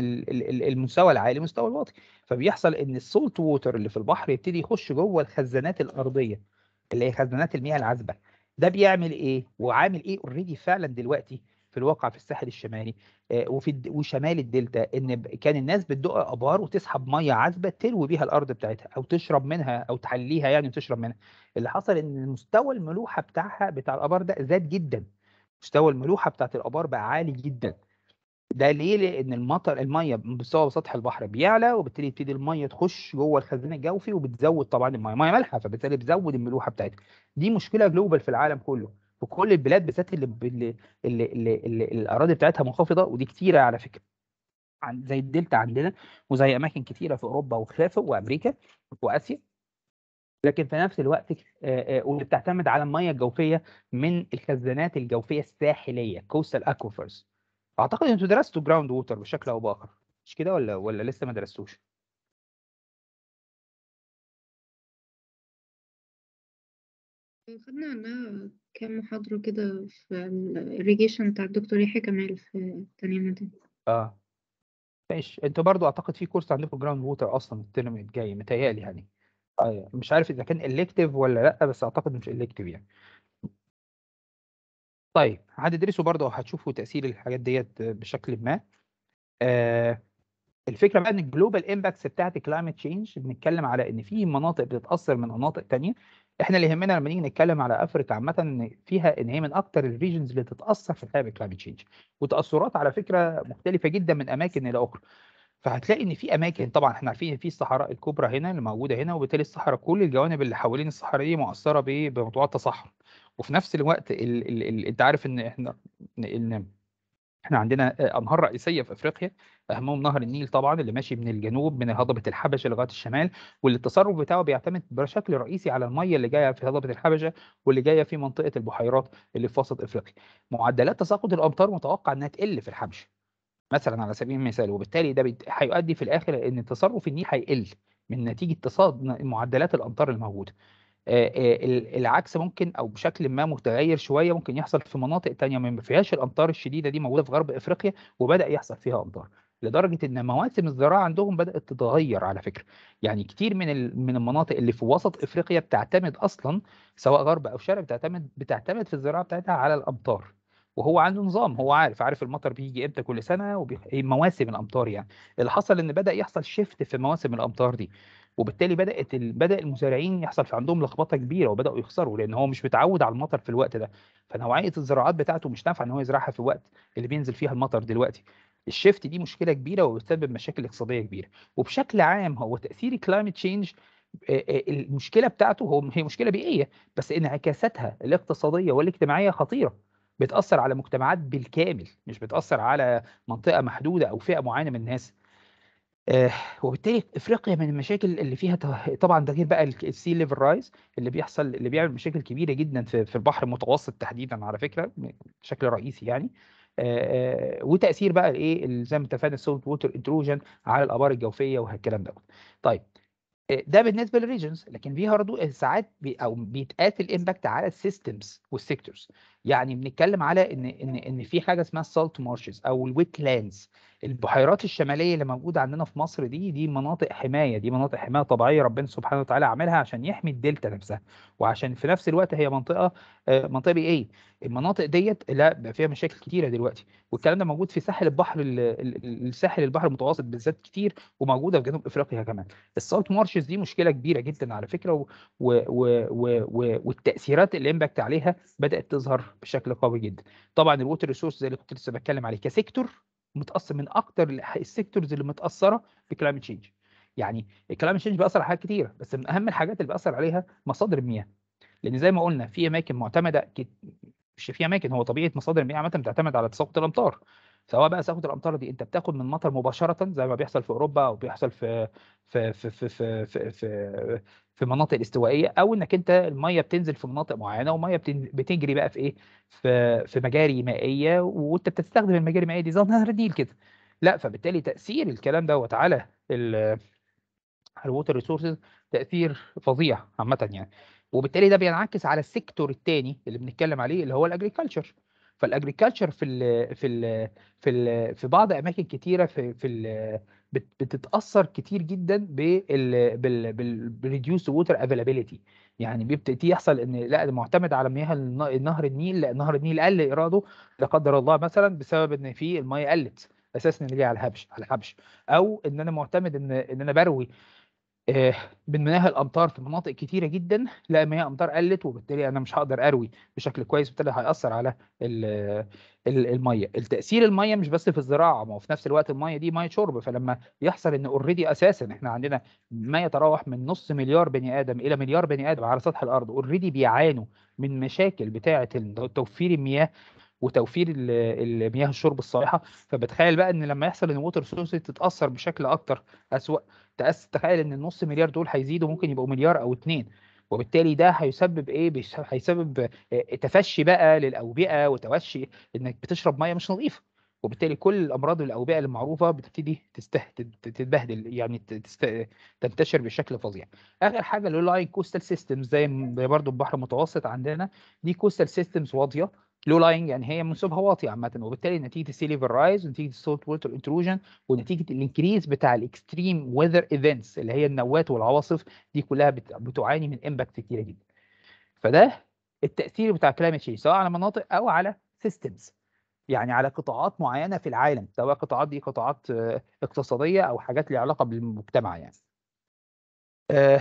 المستوى العالي للمستوى الواطي فبيحصل ان السولت ووتر اللي في البحر يبتدي يخش جوه الخزانات الارضيه اللي هي خزانات المياه العذبه ده بيعمل ايه وعامل ايه اوريدي فعلا دلوقتي في الواقع في الساحل الشمالي آه، وفي وشمال الدلتا ان كان الناس بتدق ابار وتسحب ميه عذبه تلوي بيها الارض بتاعتها او تشرب منها او تحليها يعني وتشرب منها اللي حصل ان مستوى الملوحه بتاعها بتاع الابار ده زاد جدا مستوى الملوحه بتاعت الابار بقى عالي جدا ده ليه؟ لان المطر الميه مستوى سطح البحر بيعلى وبالتالي تبتدي الميه تخش جوه الخزان الجوفي وبتزود طبعا الميه، ميه مالحه فبالتالي بتزود الملوحه بتاعتها. دي مشكله جلوبال في العالم كله. في كل البلاد بالذات اللي, اللي, اللي, اللي, اللي الاراضي بتاعتها منخفضه ودي كتيره على فكره زي الدلتا عندنا وزي اماكن كتيره في اوروبا وخلافه وامريكا واسيا لكن في نفس الوقت واللي بتعتمد على الميه الجوفيه من الخزانات الجوفيه الساحليه كوستال اكوفرز اعتقد انتوا درستوا جراوند ووتر بشكل او باخر مش كده ولا ولا لسه ما درستوش خدنا عنها كام محاضرة كده في الريجيشن بتاع الدكتور يحيى كمال في التانية مدينة اه ماشي انتوا برضو اعتقد في كورس عندكم جراوند ووتر اصلا الترم الجاي متهيألي يعني آه، مش عارف اذا كان الكتيف ولا لا بس اعتقد مش الكتيف يعني طيب هتدرسوا برضه وهتشوفوا تاثير الحاجات ديت بشكل ما آه الفكره بقى ان الجلوبال امباكتس بتاعت كلايمت تشينج بنتكلم على ان في مناطق بتتاثر من مناطق ثانيه احنا اللي يهمنا لما نيجي نتكلم على افريقيا عامه ان فيها ان هي من اكتر الريجنز اللي تتاثر في الحياه بالكلايمت تشينج وتاثرات على فكره مختلفه جدا من اماكن الى اخرى فهتلاقي ان في اماكن طبعا احنا عارفين ان في الصحراء الكبرى هنا اللي موجوده هنا وبالتالي الصحراء كل الجوانب اللي حوالين الصحراء دي مؤثره بموضوع التصحر وفي نفس الوقت انت عارف ان احنا احنا عندنا آه، انهار رئيسيه في افريقيا اهمهم نهر النيل طبعا اللي ماشي من الجنوب من هضبه الحبشه لغايه الشمال واللي التصرف بتاعه بيعتمد بشكل رئيسي على الميه اللي جايه في هضبه الحبشه واللي جايه في منطقه البحيرات اللي في وسط افريقيا. معدلات تساقط الامطار متوقع انها تقل في الحبشه. مثلا على سبيل المثال وبالتالي ده هيؤدي في الاخر ان تصرف النيل هيقل من نتيجه تصاد معدلات الامطار الموجوده آه، آه، العكس ممكن او بشكل ما متغير شويه ممكن يحصل في مناطق تانية ما فيهاش الامطار الشديده دي موجوده في غرب افريقيا وبدا يحصل فيها امطار لدرجه ان مواسم الزراعه عندهم بدات تتغير على فكره يعني كتير من من المناطق اللي في وسط افريقيا بتعتمد اصلا سواء غرب او شرق بتعتمد بتعتمد في الزراعه بتاعتها على الامطار وهو عنده نظام هو عارف عارف المطر بيجي امتى كل سنه ومواسم مواسم الامطار يعني اللي حصل ان بدا يحصل شيفت في مواسم الامطار دي وبالتالي بدات بدا المزارعين يحصل في عندهم لخبطه كبيره وبداوا يخسروا لان هو مش متعود على المطر في الوقت ده فنوعيه الزراعات بتاعته مش نافعه ان هو يزرعها في الوقت اللي بينزل فيها المطر دلوقتي الشيفت دي مشكله كبيره وبتسبب مشاكل اقتصاديه كبيره وبشكل عام هو تاثير الكلايمت تشينج المشكله بتاعته هو هي مشكله بيئيه بس انعكاساتها الاقتصاديه والاجتماعيه خطيره بتاثر على مجتمعات بالكامل مش بتاثر على منطقه محدوده او فئه معينه من الناس آه، وبالتالي افريقيا من المشاكل اللي فيها طبعا ده غير بقى السي ليفل رايز اللي بيحصل اللي بيعمل مشاكل كبيره جدا في البحر المتوسط تحديدا على فكره بشكل رئيسي يعني آه، آه، وتاثير بقى الايه زي ما اتفقنا السولت ووتر انتروجن على الابار الجوفيه والكلام دوت. طيب ده بالنسبه للريجنز لكن فيها برضو ساعات بي او بيتقاس الامباكت على السيستمز والسيكتورز يعني بنتكلم على ان ان ان في حاجه اسمها السالت مارشز او الويت لاندز البحيرات الشماليه اللي موجوده عندنا في مصر دي دي مناطق حمايه دي مناطق حمايه طبيعيه ربنا سبحانه وتعالى عملها عشان يحمي الدلتا نفسها وعشان في نفس الوقت هي منطقه آه، منطقه بيئيه المناطق ديت لا بقى فيها مشاكل كتيره دلوقتي والكلام ده موجود في ساحل البحر الساحل البحر المتوسط بالذات كتير وموجوده في جنوب افريقيا كمان السالت مارشز دي مشكله كبيره جدا على فكره و و و و و والتاثيرات الامباكت عليها بدات تظهر بشكل قوي جدا طبعا الووتر ريسورس زي اللي كنت لسه بتكلم عليه كسيكتور متاثر من اكتر السيكتورز اللي متاثره بالكلايمت تشينج يعني الكلايمت تشينج بيأثر على حاجات كتير بس من اهم الحاجات اللي بيأثر عليها مصادر المياه لان زي ما قلنا في اماكن معتمده مش في اماكن هو طبيعه مصادر المياه عامه بتعتمد على تساقط الامطار سواء بقى ساخه الامطار دي انت بتاخد من مطر مباشره زي ما بيحصل في اوروبا او بيحصل في في في في في في, في, في مناطق استوائيه او انك انت الميه بتنزل في مناطق معينه والميه بتجري بقى في ايه في في مجاري مائيه وانت بتستخدم المجاري المائيه دي زي نهر النيل كده لا فبالتالي تاثير الكلام دوت على ال الووتر ريسورسز تاثير فظيع عامه يعني وبالتالي ده بينعكس على السيكتور الثاني اللي بنتكلم عليه اللي هو الاجريكلتشر فالاجريكلتشر في الـ في الـ في الـ في بعض اماكن كتيره في في بتتاثر كتير جدا بال بال بالريديوس ووتر افيلابيلتي يعني بيبتدي يحصل ان لا معتمد على مياه نهر النيل نهر النيل قل ايراده لا قدر الله مثلا بسبب ان في الميه قلت اساسا ان جاي على الحبش على الحبش او ان انا معتمد ان ان انا بروي آه، بنمناها الامطار في مناطق كتيره جدا لا ما هي امطار قلت وبالتالي انا مش هقدر اروي بشكل كويس وبالتالي هياثر على الميه التاثير الميه مش بس في الزراعه ما في نفس الوقت الميه دي ميه شرب فلما يحصل ان اوريدي اساسا احنا عندنا ما يتراوح من نص مليار بني ادم الى مليار بني ادم على سطح الارض اوريدي بيعانوا من مشاكل بتاعه توفير المياه وتوفير المياه الشرب الصالحه فبتخيل بقى ان لما يحصل ان الووتر سورسز تتاثر بشكل اكتر اسوء تخيل ان النص مليار دول هيزيدوا ممكن يبقوا مليار او اتنين وبالتالي ده هيسبب ايه هيسبب آه، تفشي بقى للاوبئه وتوشي انك بتشرب ميه مش نظيفه وبالتالي كل الامراض الاوبئه المعروفه بتبتدي تتبهدل يعني تست... تنتشر بشكل فظيع اخر حاجه اللي هو كوستال سيستمز زي برضه البحر المتوسط عندنا دي كوستال سيستمز واضيه لو لاينج يعني هي منسوبها واطي عامه وبالتالي نتيجه السي ليفل رايز ونتيجه السولت ووتر انتروجن ونتيجه الانكريز بتاع الاكستريم ويذر ايفنتس اللي هي النوات والعواصف دي كلها بتعاني من امباكت كتيره جدا فده التاثير بتاع كلايمت شيء سواء على مناطق او على سيستمز يعني على قطاعات معينه في العالم سواء قطاعات دي قطاعات آه، اقتصاديه او حاجات ليها علاقه بالمجتمع يعني آه،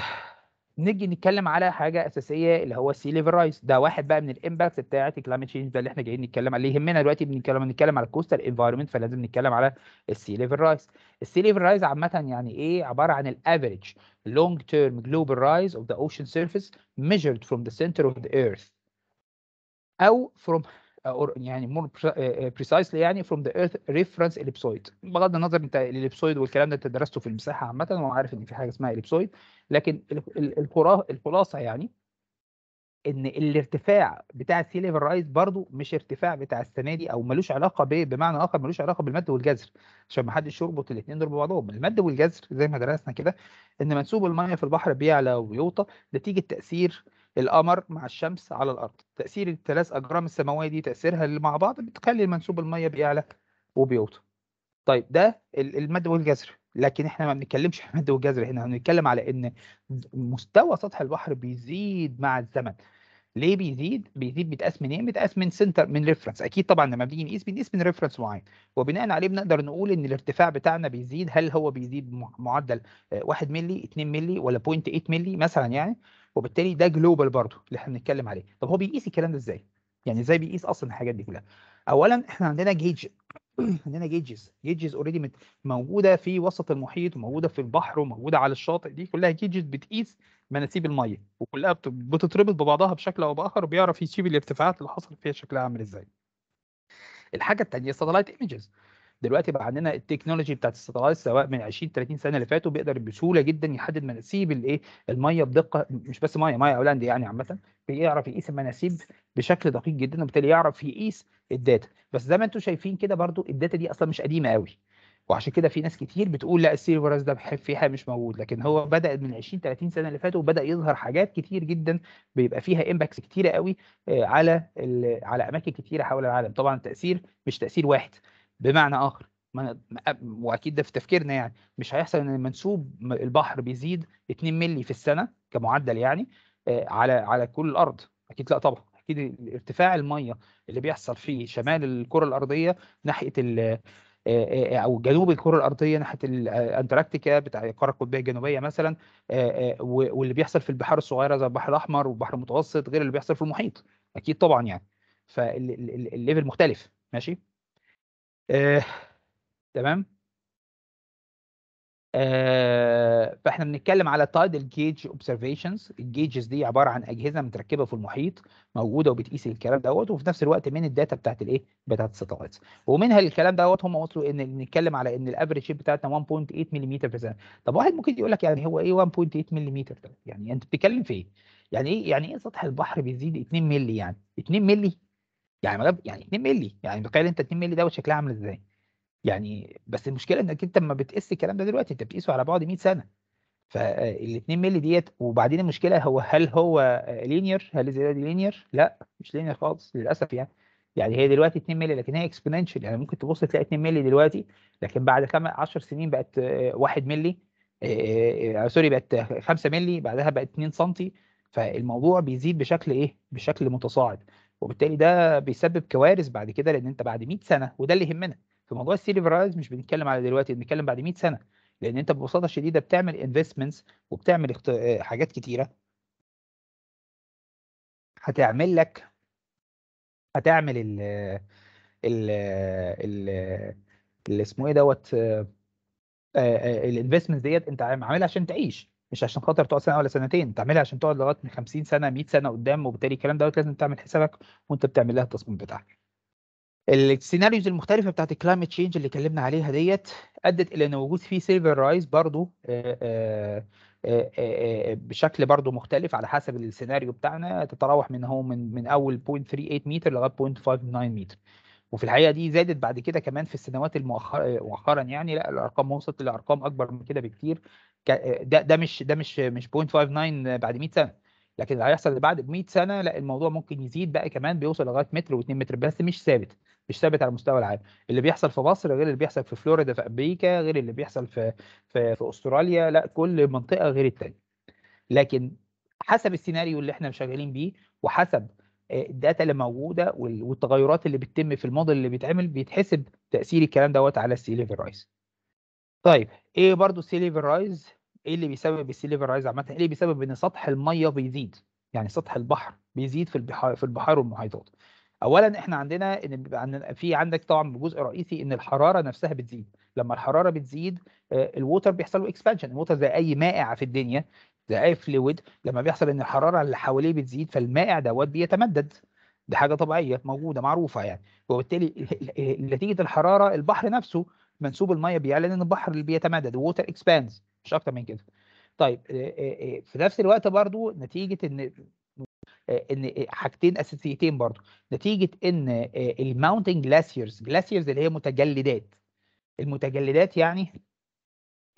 نيجي نتكلم على حاجه اساسيه اللي هو السي ليفل رايس ده واحد بقى من الامباكتس بتاعه الكلايمت تشينج ده اللي احنا جايين نتكلم عليه يهمنا دلوقتي بنتكلم نتكلم على الكوستال انفايرمنت فلازم نتكلم على السي ليفل رايس السي ليفل رايس عامه يعني ايه عباره عن الافريج لونج تيرم جلوبال رايز اوف ذا اوشن سيرفيس measured from the center of the earth او from or يعني more آه، آه، precisely يعني from the earth reference ellipsoid بغض النظر انت الellipsoid والكلام ده انت درسته في المساحه عامه وعارف ان في حاجه اسمها ellipsoid لكن الخلاصه يعني ان الارتفاع بتاع السي ليفل رايز برضو مش ارتفاع بتاع السنه دي او ملوش علاقه ب بمعنى اخر ملوش علاقه بالمد والجزر عشان ما حدش يربط الاثنين دول ببعضهم المد والجزر زي ما درسنا كده ان منسوب الميه في البحر بيعلى ويوطى نتيجه تاثير القمر مع الشمس على الارض تاثير الثلاث اجرام السماويه دي تاثيرها مع بعض بتخلي منسوب الميه بيعلى وبيوطى طيب ده المد والجزر لكن احنا ما بنتكلمش عن المد والجزر هنا بنتكلم على ان مستوى سطح البحر بيزيد مع الزمن ليه بيزيد؟ بيزيد بيتقاس منين؟ بيتقاس من سنتر من ريفرنس، اكيد طبعا لما بنيجي نقيس بنقيس من ريفرنس معين، وبناء عليه بنقدر نقول ان الارتفاع بتاعنا بيزيد، هل هو بيزيد معدل 1 آه، مللي، 2 مللي ولا 0.8 مللي مثلا يعني، وبالتالي ده جلوبال برضه اللي احنا بنتكلم عليه طب هو بيقيس الكلام ده ازاي يعني ازاي بيقيس اصلا الحاجات دي كلها اولا احنا عندنا جيج عندنا جيجز جيجز اوريدي موجوده في وسط المحيط وموجوده في البحر وموجوده على الشاطئ دي كلها جيجز بتقيس مناسيب الميه وكلها بتتربط ببعضها بشكل او باخر وبيعرف يشيب الارتفاعات اللي حصل فيها شكلها عامل ازاي الحاجه الثانيه ساتلايت ايمجز دلوقتي بقى عندنا التكنولوجي بتاعت الساتلايت سواء من 20 30 سنه اللي فاتوا بيقدر بسهوله جدا يحدد مناسيب الايه الميه بدقه مش بس ميه ميه اولاند يعني عامه بيعرف يقيس المناسيب بشكل دقيق جدا وبالتالي يعرف يقيس الداتا بس زي ما انتم شايفين كده برضو الداتا دي اصلا مش قديمه قوي وعشان كده في ناس كتير بتقول لا السيرفرز ده فيها مش موجود لكن هو بدا من 20 30 سنه اللي فاتوا وبدا يظهر حاجات كتير جدا بيبقى فيها امباكتس كتيره قوي آه، على على اماكن كتيره حول العالم طبعا التاثير مش تاثير واحد بمعنى اخر واكيد ده في تفكيرنا يعني مش هيحصل ان منسوب البحر بيزيد 2 مللي في السنه كمعدل يعني على على كل الارض اكيد لا طبعا اكيد ارتفاع الميه اللي بيحصل في شمال الكره الارضيه ناحيه او جنوب الكره الارضيه ناحيه الانتاركتيكا بتاع القاره القطبيه الجنوبيه مثلا واللي بيحصل في البحار الصغيره زي البحر الاحمر والبحر المتوسط غير اللي بيحصل في المحيط اكيد طبعا يعني فالليفل مختلف ماشي آه، تمام آه، فاحنا بنتكلم على تايدل جيج اوبزرفيشنز الجيجز دي عباره عن اجهزه متركبه في المحيط موجوده وبتقيس الكلام دوت وفي نفس الوقت من الداتا بتاعت الايه بتاعت الساتلايتس ومنها الكلام دوت هم وصلوا ان بنتكلم على ان الافريج بتاعتنا 1.8 ملم في الثانيه طب واحد ممكن يقول لك يعني هو ايه 1.8 ملم يعني انت بتتكلم في ايه يعني ايه يعني ايه سطح البحر بيزيد 2 ملي يعني 2 ملي يعني ملعب يعني 2 مللي يعني تخيل انت 2 مللي دوت شكلها عامل ازاي يعني بس المشكله انك انت لما بتقيس الكلام ده دلوقتي انت بتقيسه على بعد 100 سنه فال آه، 2 مللي ديت وبعدين المشكله هو هل هو لينير هل الزياده دي لينير لا مش لينير خالص للاسف يعني يعني هي دلوقتي 2 مللي لكن هي اكسبوننشال يعني ممكن تبص تلاقي 2 مللي دلوقتي لكن بعد 10 سنين بقت 1 آه، مللي سوري آه، بقت 5 مللي بعدها بقت 2 سم فالموضوع بيزيد بشكل ايه بشكل متصاعد وبالتالي ده بيسبب كوارث بعد كده لان انت بعد 100 سنه وده اللي يهمنا في موضوع السيليفرايز مش بنتكلم على دلوقتي بنتكلم بعد 100 سنه لان انت ببساطه شديده بتعمل انفستمنتس وبتعمل آه، حاجات كتيره هتعمل لك هتعمل ال ال ال اسمه ايه دوت آه، آه، الانفستمنت ديت انت عاملها عشان تعيش مش عشان خاطر تقعد سنه ولا سنتين تعملها عشان تقعد لغايه 50 سنه 100 سنه قدام وبالتالي الكلام دوت لازم تعمل حسابك وانت بتعمل لها التصميم بتاعك السيناريوز المختلفه بتاعت الكلايمت تشينج اللي اتكلمنا عليها ديت ادت الى ان وجود في سيلفر رايز برضو آه، آه، آه، بشكل برضو مختلف على حسب السيناريو بتاعنا تتراوح من هو من من اول 0.38 متر لغايه 0.59 متر وفي الحقيقه دي زادت بعد كده كمان في السنوات المؤخره مؤخرا يعني لا الارقام وصلت لارقام اكبر من كده بكتير ده ده مش ده مش مش 0.59 بعد 100 سنه لكن اللي هيحصل بعد 100 سنه لا الموضوع ممكن يزيد بقى كمان بيوصل لغايه متر و2 متر بس مش ثابت مش ثابت على مستوى العالم اللي بيحصل في مصر غير اللي بيحصل في فلوريدا في امريكا غير اللي بيحصل في في, في استراليا لا كل منطقه غير الثانيه لكن حسب السيناريو اللي احنا شغالين بيه وحسب آه، الداتا اللي موجوده والتغيرات اللي بتتم في الموديل اللي بيتعمل بيتحسب تاثير الكلام دوت على السي ليفل رايز طيب ايه برضو السي ليفل رايز ايه اللي بيسبب السي ليفل رايز عامه ايه اللي بيسبب ان سطح الميه بيزيد يعني سطح البحر بيزيد في البحار في البحار والمحيطات اولا احنا عندنا ان بيبقى عندنا في عندك طبعا جزء رئيسي ان الحراره نفسها بتزيد لما الحراره بتزيد آه، الووتر بيحصل له اكسبانشن الووتر زي اي مائع في الدنيا زي اي فلويد لما بيحصل ان الحراره اللي حواليه بتزيد فالمائع دوت بيتمدد دي حاجه طبيعيه موجوده معروفه يعني وبالتالي نتيجه الحراره البحر نفسه منسوب الميه بيعلن ان البحر اللي بيتمدد ووتر اكسبانس مش اكتر من كده طيب في نفس الوقت برضو نتيجه ان ان حاجتين اساسيتين برضو نتيجه ان الماونتنج جلاسيرز جلاسيرز اللي هي متجلدات المتجلدات يعني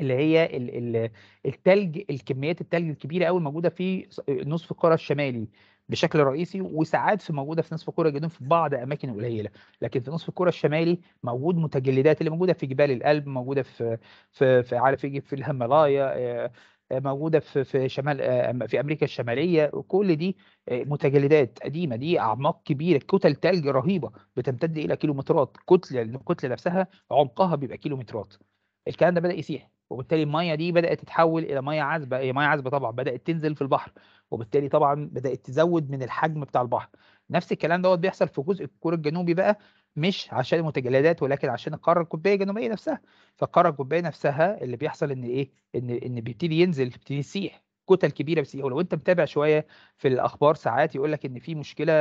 اللي هي ال ال التلج الكميات التلج الكبيره قوي موجوده في نصف القاره الشمالي بشكل رئيسي وساعات في موجوده في نصف الكره جدا في بعض اماكن قليله لكن في نصف الكره الشمالي موجود متجلدات اللي موجوده في جبال الألب موجوده في في في عارف إيه، في الهيمالايا آه، آه، موجوده في في شمال آه، في امريكا الشماليه كل دي متجلدات قديمه دي اعماق كبيره كتل ثلج رهيبه بتمتد الى كيلومترات كتله الكتله نفسها عمقها بيبقى كيلومترات الكلام ده بدا يسيح وبالتالي الميه دي بدات تتحول الى ميه عذبه هي ميه عذبه طبعا بدات تنزل في البحر وبالتالي طبعا بدات تزود من الحجم بتاع البحر نفس الكلام دوت بيحصل في جزء الكور الجنوبي بقى مش عشان المتجلدات ولكن عشان القاره القطبيه الجنوبيه نفسها فالقاره القطبيه نفسها اللي بيحصل ان ايه ان ان بيبتدي ينزل بيبتدي يسيح كتل كبيره بس ولو انت متابع شويه في الاخبار ساعات يقول لك ان في مشكله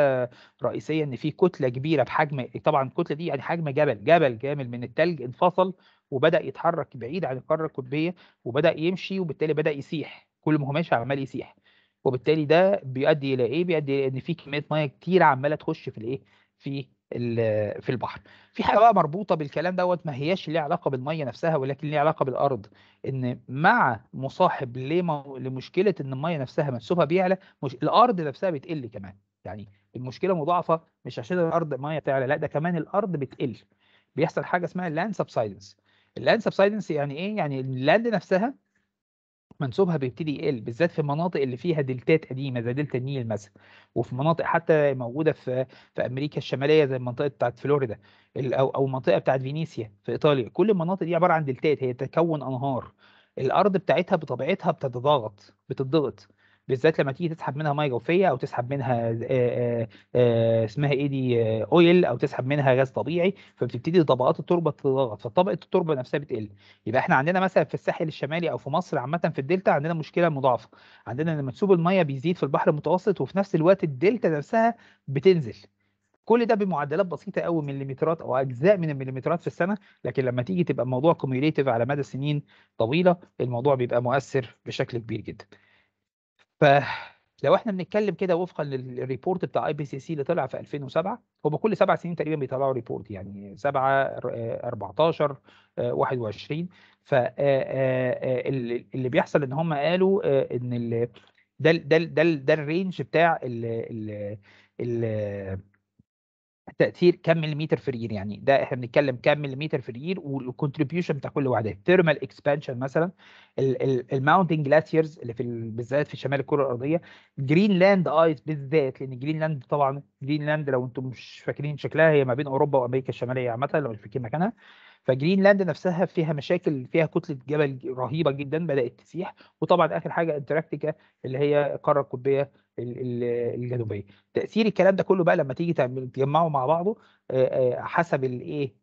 رئيسيه ان في كتله كبيره بحجم طبعا الكتله دي يعني حجم جبل جبل كامل من الثلج انفصل وبدا يتحرك بعيد عن القاره القطبيه وبدا يمشي وبالتالي بدا يسيح كل ما هو ماشي عمال يسيح وبالتالي ده بيؤدي الى ايه بيؤدي الى ان في كميه ميه كتير عماله تخش في الايه في في البحر في حاجه بقى مربوطه بالكلام دوت ما هياش ليها علاقه بالميه نفسها ولكن ليها علاقه بالارض ان مع مصاحب لمشكله ان الميه نفسها منسوبها بيعلى مش الارض نفسها بتقل كمان يعني المشكله مضاعفه مش عشان الارض ميه تعلى لا ده كمان الارض بتقل بيحصل حاجه اسمها اللاند سبسايدنس اللاند سبسايدنس يعني ايه يعني اللاند نفسها منسوبها بيبتدي يقل بالذات في المناطق اللي فيها دلتات قديمه زي دلتا النيل مثلا وفي مناطق حتى موجوده في في امريكا الشماليه زي المنطقه بتاعت فلوريدا او او المنطقه بتاعت فينيسيا في ايطاليا كل المناطق دي عباره عن دلتات هي تكون انهار الارض بتاعتها بطبيعتها بتتضغط بتتضغط بالذات لما تيجي تسحب منها ميه جوفيه او تسحب منها آه، آه، آه، اسمها ايه دي اويل او تسحب منها غاز طبيعي فبتبتدي طبقات التربه تتضغط فطبقه التربه نفسها بتقل يبقى احنا عندنا مثلا في الساحل الشمالي او في مصر عامه في الدلتا عندنا مشكله مضاعفه عندنا ان منسوب الميه بيزيد في البحر المتوسط وفي نفس الوقت الدلتا نفسها بتنزل كل ده بمعدلات بسيطه قوي مليمترات او اجزاء من المليمترات في السنه لكن لما تيجي تبقى الموضوع كوميوليتيف على مدى سنين طويله الموضوع بيبقى مؤثر بشكل كبير جدا فلو احنا بنتكلم كده وفقا للريبورت بتاع اي بي سي سي اللي طلع في 2007 هم كل سبع سنين تقريبا بيطلعوا ريبورت يعني 7 14 21 ف آه، آه، آه، اللي بيحصل ان هم قالوا ان ده ده ده ده الرينج بتاع ال ال تاثير كم مليمتر في الير يعني ده احنا بنتكلم كم مليمتر في الير والكونتريبيوشن بتاع كل واحده الثيرمال اكسبانشن مثلا الماونتن جلاسيرز اللي في بالذات في شمال الكره الارضيه جرينلاند ايس بالذات لان جرينلاند طبعا جرينلاند لو انتم مش فاكرين شكلها هي ما بين اوروبا وامريكا الشماليه عامه لو مش فاكرين مكانها فجرينلاند نفسها فيها مشاكل فيها كتله جبل رهيبه جدا بدات تسيح وطبعا اخر حاجه انتاركتيكا اللي هي القاره القطبيه الجنوبيه تاثير الكلام ده كله بقى لما تيجي تجمعه مع بعضه حسب الايه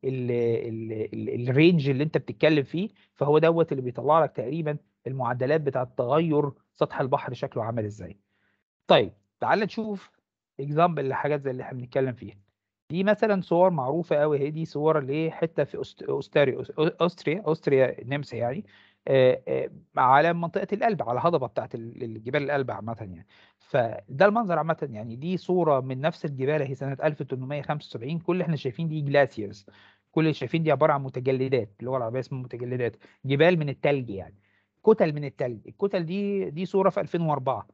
الرينج اللي انت بتتكلم فيه فهو دوت اللي بيطلع لك تقريبا المعدلات بتاعه تغير سطح البحر شكله عامل ازاي طيب تعال نشوف اكزامبل لحاجات زي اللي احنا بنتكلم فيها دي مثلا صور معروفه قوي هي دي صور لحته في أستري أستريا أستريا النمسا يعني على منطقه الألب على هضبه بتاعة الجبال الألب عامه يعني فده المنظر عامه يعني دي صوره من نفس الجبال هي سنه 1875 كل اللي احنا شايفين دي جلاسيرز كل اللي شايفين دي عباره عن متجلدات اللغه العربيه اسمها متجلدات جبال من التلج يعني كتل من التلج الكتل دي دي صوره في 2004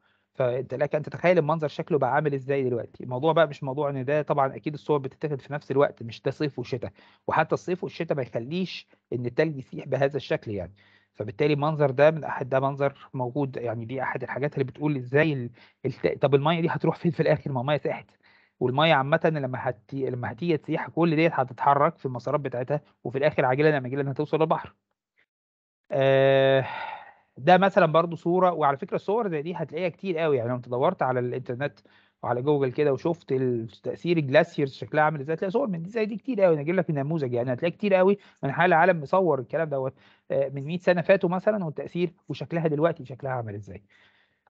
فانت لك ان تتخيل المنظر شكله بقى عامل ازاي دلوقتي الموضوع بقى مش موضوع ان ده طبعا اكيد الصور بتتاخد في نفس الوقت مش ده صيف وشتاء وحتى الصيف والشتاء ما يخليش ان التلج يسيح بهذا الشكل يعني فبالتالي المنظر ده من احد ده منظر موجود يعني دي احد الحاجات اللي بتقول ازاي ال... ال... طب الميه دي هتروح فين في الاخر ما الميه ساحت والميه عامه لما هت... لما هتيجي تسيح كل ديت هتتحرك في المسارات بتاعتها وفي الاخر عاجلا ام اجلا هتوصل للبحر آه... ده مثلا برضو صوره وعلى فكره الصور زي دي هتلاقيها كتير قوي يعني لو انت دورت على الانترنت وعلى جوجل كده وشفت تاثير الجلاسيرز شكلها عامل ازاي تلاقي صور من دي زي دي كتير قوي انا اجيب لك النموذج يعني هتلاقي كتير قوي من حال العالم مصور الكلام دوت آه، من 100 سنه فاتوا مثلا والتاثير وشكلها دلوقتي شكلها عامل ازاي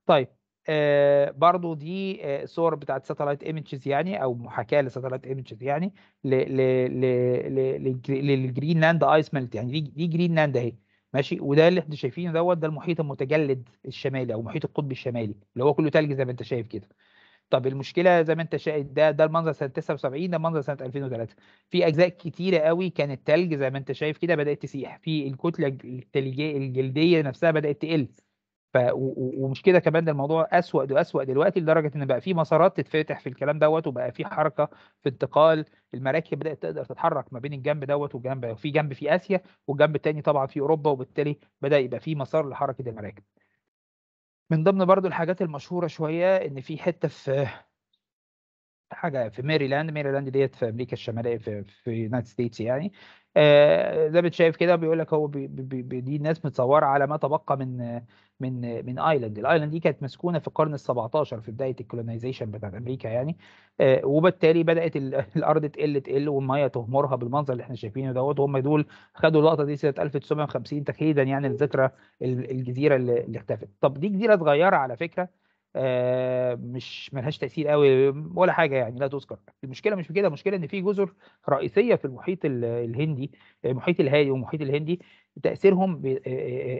طيب آه برضو دي آه صور بتاعت ساتلايت ايمجز يعني او محاكاه لساتلايت ايمجز يعني للجرينلاند ايس ميلت يعني دي دي جرينلاند اهي ماشي وده اللي احنا شايفينه دوت ده المحيط المتجلد الشمالي او محيط القطب الشمالي اللي هو كله تلج زي ما انت شايف كده طب المشكله زي ما انت شايف ده ده المنظر سنه 79 ده المنظر سنه 2003 في اجزاء كتيره قوي كانت تلج زي ما انت شايف كده بدات تسيح في الكتله الجلديه نفسها بدات تقل ف ومش كده كمان الموضوع اسوأ ده اسوأ دلوقتي لدرجه ان بقى في مسارات تتفتح في الكلام دوت وبقى في آه. حركه في انتقال المراكب بدات تقدر تتحرك ما بين الجنب دوت والجنب في جنب في اسيا والجنب الثاني طبعا في اوروبا وبالتالي بدا يبقى في مسار لحركه المراكب. من ضمن برضو الحاجات المشهوره شويه ان في حته في حاجه في ميريلاند ميريلاند ديت في امريكا الشماليه في في يونايتد ستيتس يعني آه، زي ما انت شايف كده بيقول لك هو بي بي بي دي الناس متصوره على ما تبقى من من من ايلاند الايلاند دي كانت مسكونه في القرن ال17 في بدايه الكولونيزيشن بتاعت امريكا يعني آه، وبالتالي بدات الارض تقل تقل والميه تهمرها بالمنظر اللي احنا شايفينه دوت وهم دول خدوا اللقطه دي سنه 1950 تحديدا يعني لذكرى الجزيره اللي اختفت طب دي جزيره صغيره على فكره آه، مش ملهاش تاثير قوي ولا حاجه يعني لا تذكر المشكله مش في كده المشكله ان في جزر رئيسيه في المحيط الهندي المحيط الهادي والمحيط الهندي تاثيرهم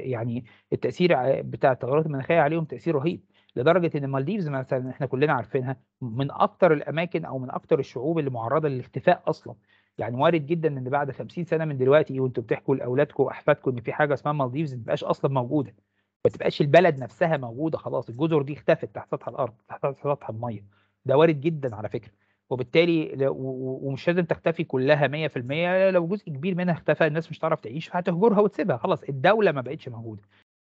يعني التاثير بتاع التغيرات المناخيه عليهم تاثير رهيب لدرجه ان المالديفز مثلا احنا كلنا عارفينها من اكثر الاماكن او من اكثر الشعوب اللي معرضه للاختفاء اصلا يعني وارد جدا ان بعد 50 سنه من دلوقتي وانتم بتحكوا لاولادكم واحفادكم ان في حاجه اسمها مالديفز ما تبقاش اصلا موجوده ما تبقاش البلد نفسها موجوده خلاص الجزر دي اختفت تحت سطح الارض تحت سطح الميه ده وارد جدا على فكره وبالتالي ومش لازم تختفي كلها 100% لو جزء كبير منها اختفى الناس مش هتعرف تعيش فهتهجرها وتسيبها خلاص الدوله ما بقتش موجوده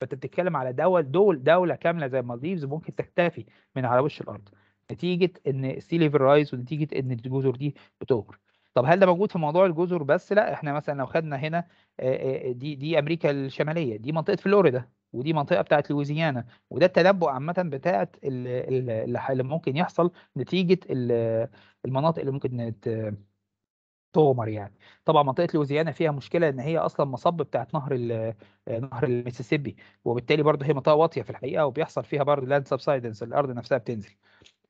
فانت بتتكلم على دول دول دوله كامله زي المالديفز ممكن تختفي من على وش الارض نتيجه ان السي ليفل رايز ونتيجه ان الجزر دي بتهجر طب هل ده موجود في موضوع الجزر بس لا احنا مثلا لو خدنا هنا دي دي امريكا الشماليه دي منطقه فلوريدا ودي منطقه بتاعت لويزيانا وده التنبؤ عامه بتاعت اللي ممكن يحصل نتيجه المناطق اللي ممكن تغمر يعني طبعا منطقه لويزيانا فيها مشكله ان هي اصلا مصب بتاعت نهر آه، نهر المسيسيبي وبالتالي برضه هي منطقه واطيه في الحقيقه وبيحصل فيها برضه لاند سبسايدنس الارض نفسها بتنزل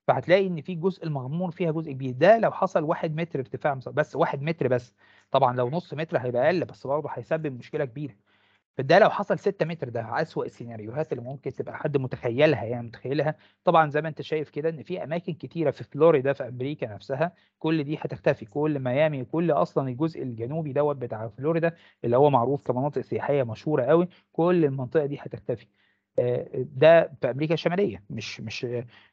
فهتلاقي ان في جزء المغمور فيها جزء كبير ده لو حصل واحد متر ارتفاع بس واحد متر بس طبعا لو نص متر هيبقى اقل بس برضه هيسبب مشكله كبيره فده لو حصل 6 متر ده اسوء السيناريوهات اللي ممكن تبقى حد متخيلها يعني متخيلها طبعا زي ما انت شايف كده ان في اماكن كتيره في فلوريدا في امريكا نفسها كل دي هتختفي كل ميامي كل اصلا الجزء الجنوبي دوت بتاع فلوريدا اللي هو معروف كمناطق سياحيه مشهوره قوي كل المنطقه دي هتختفي آه، ده في امريكا الشماليه مش مش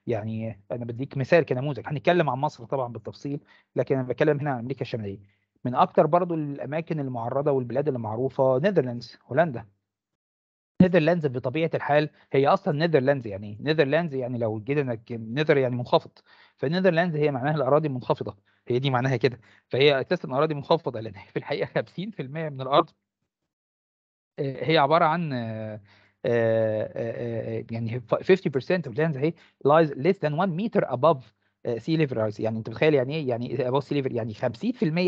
يعني انا بديك مثال كنموذج هنتكلم عن مصر طبعا بالتفصيل لكن انا بتكلم هنا عن امريكا الشماليه من اكتر برضو الاماكن المعرضه والبلاد المعروفه نيدرلاندز نيذرلاندز هولندا نيذرلاندز بطبيعه الحال هي اصلا نيذرلاندز يعني نيذرلاندز يعني لو جينا انك نيذر يعني منخفض فنيدرلاندز هي معناها الاراضي المنخفضه هي دي معناها كده فهي اساسا اراضي منخفضه لان في الحقيقه 50% من الارض آه، هي عباره عن آه، آه، يعني 50% of lands هي lies less than 1 meter above آه، سي ليفرز يعني انت متخيل يعني ايه يعني ابو آه، سي ليفر يعني 50%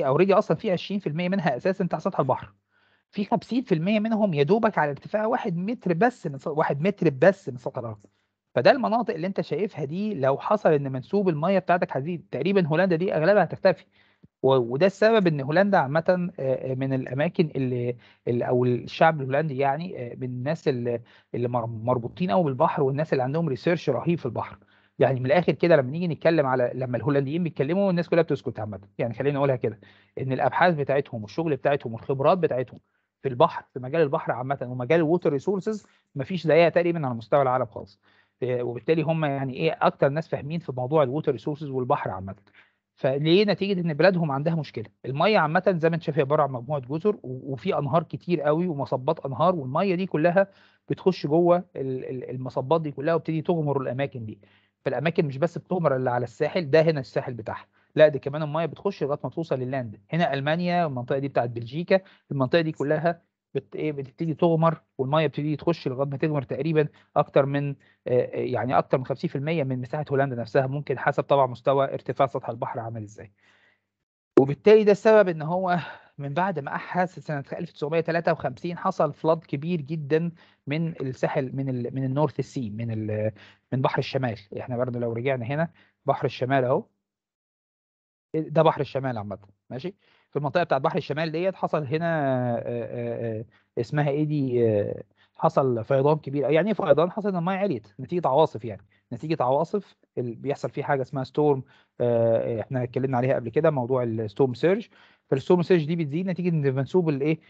اوريدي اصلا في 20% منها اساسا تحت سطح البحر في 50% منهم يا دوبك على ارتفاع 1 متر بس من 1 متر بس من سطح الارض فده المناطق اللي انت شايفها دي لو حصل ان منسوب الميه بتاعتك هتزيد تقريبا هولندا دي اغلبها هتختفي وده السبب ان هولندا عامه آه، من الاماكن اللي, او الشعب الهولندي يعني من الناس اللي مربوطين قوي بالبحر والناس اللي عندهم ريسيرش رهيب في البحر يعني من الاخر كده لما نيجي نتكلم على لما الهولنديين بيتكلموا الناس كلها بتسكت عامه يعني خلينا نقولها كده ان الابحاث بتاعتهم والشغل بتاعتهم والخبرات بتاعتهم في البحر في مجال البحر عامه ومجال الووتر ريسورسز مفيش زيها تقريبا على مستوى العالم خالص آه، وبالتالي هم يعني ايه اكتر ناس فاهمين في موضوع الووتر ريسورسز والبحر عامه فليه نتيجه ان بلادهم عندها مشكله الميه عامه زي ما انت شايف هي عباره عن مجموعه جزر وفي انهار كتير قوي ومصبات انهار والميه دي كلها بتخش جوه المصبات دي كلها وبتدي تغمر الاماكن دي في الاماكن مش بس بتغمر اللي على الساحل ده هنا الساحل بتاعها لا دي كمان المايه بتخش لغايه ما توصل للاند هنا المانيا المنطقه دي بتاعت بلجيكا المنطقه دي كلها بت... ايه بتبتدي تغمر والميه بتبتدي تخش لغايه ما تغمر تقريبا اكتر من آه، آه، يعني اكتر من 50% من مساحه هولندا نفسها ممكن حسب طبعا مستوى ارتفاع سطح البحر عامل ازاي وبالتالي ده السبب ان هو من بعد ما أحس سنة 1953 حصل فلاد كبير جدا من الساحل من الـ من النورث سي من من بحر الشمال احنا برضه لو رجعنا هنا بحر الشمال اهو ده بحر الشمال عامة ماشي في المنطقة بتاعت بحر الشمال ديت حصل هنا آآ آه، آآ آه، آه، اسمها ايه دي حصل فيضان كبير يعني ايه فيضان حصل ان الميه عليت نتيجه عواصف يعني نتيجه عواصف بيحصل فيه حاجه اسمها ستورم احنا اتكلمنا عليها قبل كده موضوع الستورم سيرج فالسو مسج دي بتزيد نتيجه ان منسوب الايه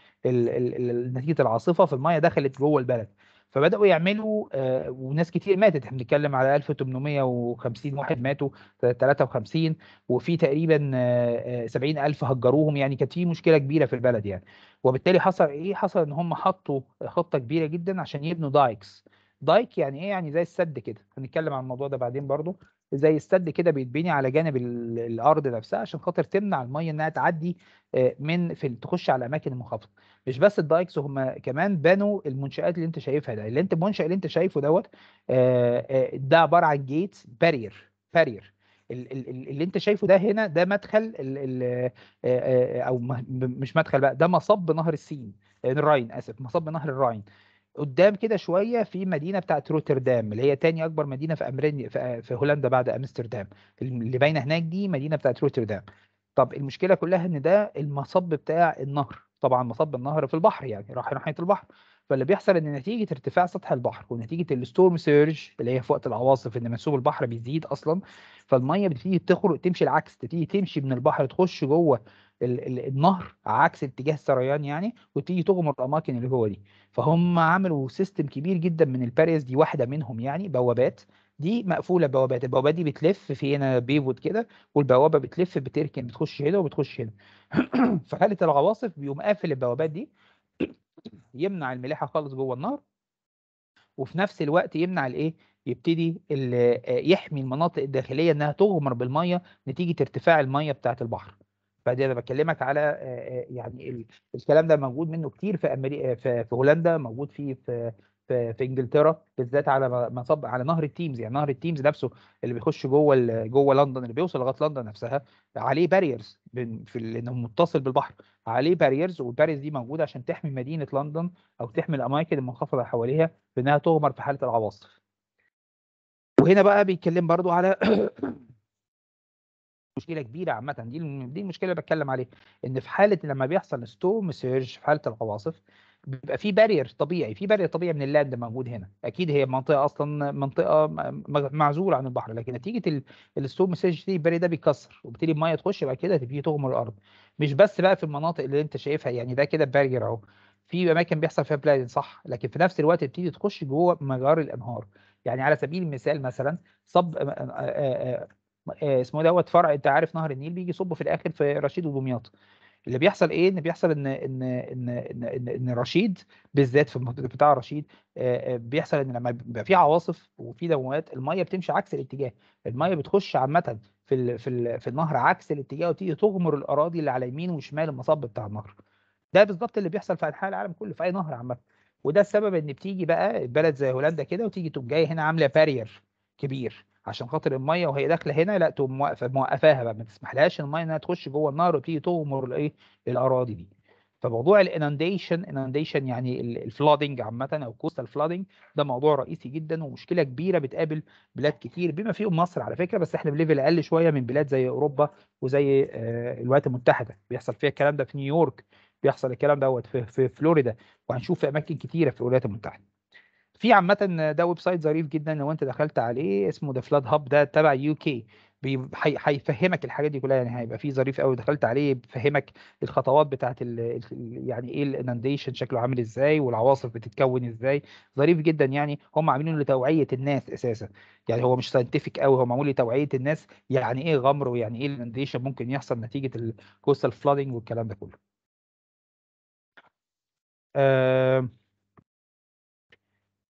نتيجه العاصفه في المايه دخلت جوه البلد فبداوا يعملوا آه وناس كتير ماتت احنا بنتكلم على 1850 واحد ماتوا 53 وفي تقريبا آه 70000 آه، هجروهم يعني كانت في مشكله كبيره في البلد يعني وبالتالي حصل ايه حصل ان هم حطوا خطه كبيره جدا عشان يبنوا دايكس دايك يعني ايه يعني زي السد كده هنتكلم عن الموضوع ده بعدين برضو زي السد كده بيتبني على جانب الارض نفسها عشان خاطر تمنع الميه انها تعدي آه، من في تخش على الاماكن المنخفضه مش بس الدايكس هم كمان بنوا المنشات اللي انت شايفها ده اللي انت المنشا اللي انت شايفه دوت آه، آه، ده عباره عن جيت بارير بارير اللي انت شايفه ده هنا ده مدخل او مش مدخل بقى ده مصب نهر السين الراين اسف مصب نهر الراين قدام كده شويه في مدينه بتاعت روتردام اللي هي تاني اكبر مدينه في امرين في هولندا بعد امستردام اللي باينه هناك دي مدينه بتاعت روتردام طب المشكله كلها ان ده المصب بتاع النهر طبعا مصب النهر في البحر يعني راح ناحيه البحر فاللي بيحصل ان نتيجه ارتفاع سطح البحر ونتيجه الستورم سيرج اللي هي في وقت العواصف ان منسوب البحر بيزيد اصلا فالميه بتبتدي تخرج تمشي العكس تبتدي تمشي من البحر تخش جوه النهر عكس اتجاه السريان يعني وتيجي تغمر الاماكن اللي هو دي فهم عملوا سيستم كبير جدا من الباريز دي واحده منهم يعني بوابات دي مقفوله بوابات البوابات دي بتلف في هنا بيفوت كده والبوابه بتلف بتركن بتخش هنا وبتخش هنا في حاله العواصف بيقوم قافل البوابات دي يمنع الملاحه خالص جوه النهر وفي نفس الوقت يمنع الايه يبتدي آه، يحمي المناطق الداخليه انها تغمر بالميه نتيجه ارتفاع الميه بتاعه البحر فدي انا بكلمك على آه، آه، يعني الكلام ده موجود منه كتير في أمري... آه، في, هولندا موجود فيه في في, في انجلترا بالذات على مصب على نهر التيمز يعني نهر التيمز نفسه اللي بيخش جوه جوه لندن اللي بيوصل لغايه لندن نفسها عليه باريرز في لانه متصل بالبحر عليه باريرز والباريرز دي موجوده عشان تحمي مدينه لندن او تحمي الاماكن المنخفضه حواليها بانها تغمر في حاله العواصف وهنا بقى بيتكلم برضو على مشكله كبيره عامه دي دي المشكله اللي بتكلم عليها ان في حاله لما بيحصل ستورم سيرج في حاله العواصف بيبقى في بارير طبيعي في بارير طبيعي من اللاند موجود هنا اكيد هي منطقه اصلا منطقه معزوله عن البحر لكن نتيجه الستورم سيرج دي البارير ده بيكسر وبالتالي الميه تخش بعد كده تبتدي تغمر الارض مش بس بقى في المناطق اللي انت شايفها يعني ده كده بارير اهو في اماكن بيحصل فيها بلادن صح لكن في نفس الوقت بتيجي تخش جوه مجار الانهار يعني على سبيل المثال مثلا صب آه، اسمه إيه دوت فرع انت عارف نهر النيل بيجي يصب في الاخر في رشيد ودمياط اللي بيحصل ايه ان بيحصل ان ان ان ان, إن رشيد بالذات في المنطقه بتاع رشيد آه، آه، بيحصل ان لما بيبقى في عواصف وفي دوامات الميه بتمشي عكس الاتجاه الميه بتخش عامه في الـ في الـ في النهر عكس الاتجاه وتيجي تغمر الاراضي اللي على يمين وشمال المصب بتاع النهر ده بالظبط اللي بيحصل في انحاء العالم كله في اي نهر عامه وده السبب ان بتيجي بقى بلد زي هولندا كده وتيجي تقوم جايه هنا عامله بارير كبير عشان خاطر الميه وهي داخله هنا لا تقوم موقفه موقفاها بقى ما تسمحلهاش الميه انها تخش جوه النهر وتيجي تغمر الايه الاراضي دي فموضوع الانانديشن انانديشن يعني الفلادنج عامه او كوستال فلادنج ده موضوع رئيسي جدا ومشكله كبيره بتقابل بلاد كتير بما فيهم مصر على فكره بس احنا بليفل اقل شويه من بلاد زي اوروبا وزي آه، الولايات المتحده بيحصل فيها الكلام ده في نيويورك بيحصل الكلام دوت في فلوريدا وهنشوف في اماكن كتيره في الولايات المتحده في عامه ده ويب سايت ظريف جدا لو انت دخلت عليه اسمه ذا فلاد هاب ده تبع يو كي هيفهمك الحاجات دي كلها يعني هيبقى فيه ظريف قوي دخلت عليه بيفهمك الخطوات بتاعه ال يعني ايه الانديشن شكله عامل ازاي والعواصف بتتكون ازاي ظريف جدا يعني هم عاملينه لتوعيه الناس اساسا يعني هو مش ساينتفك قوي هو معمول لتوعيه الناس يعني ايه غمر ويعني ايه الانديشن ممكن يحصل نتيجه الكوستال فلودنج والكلام ده كله. أه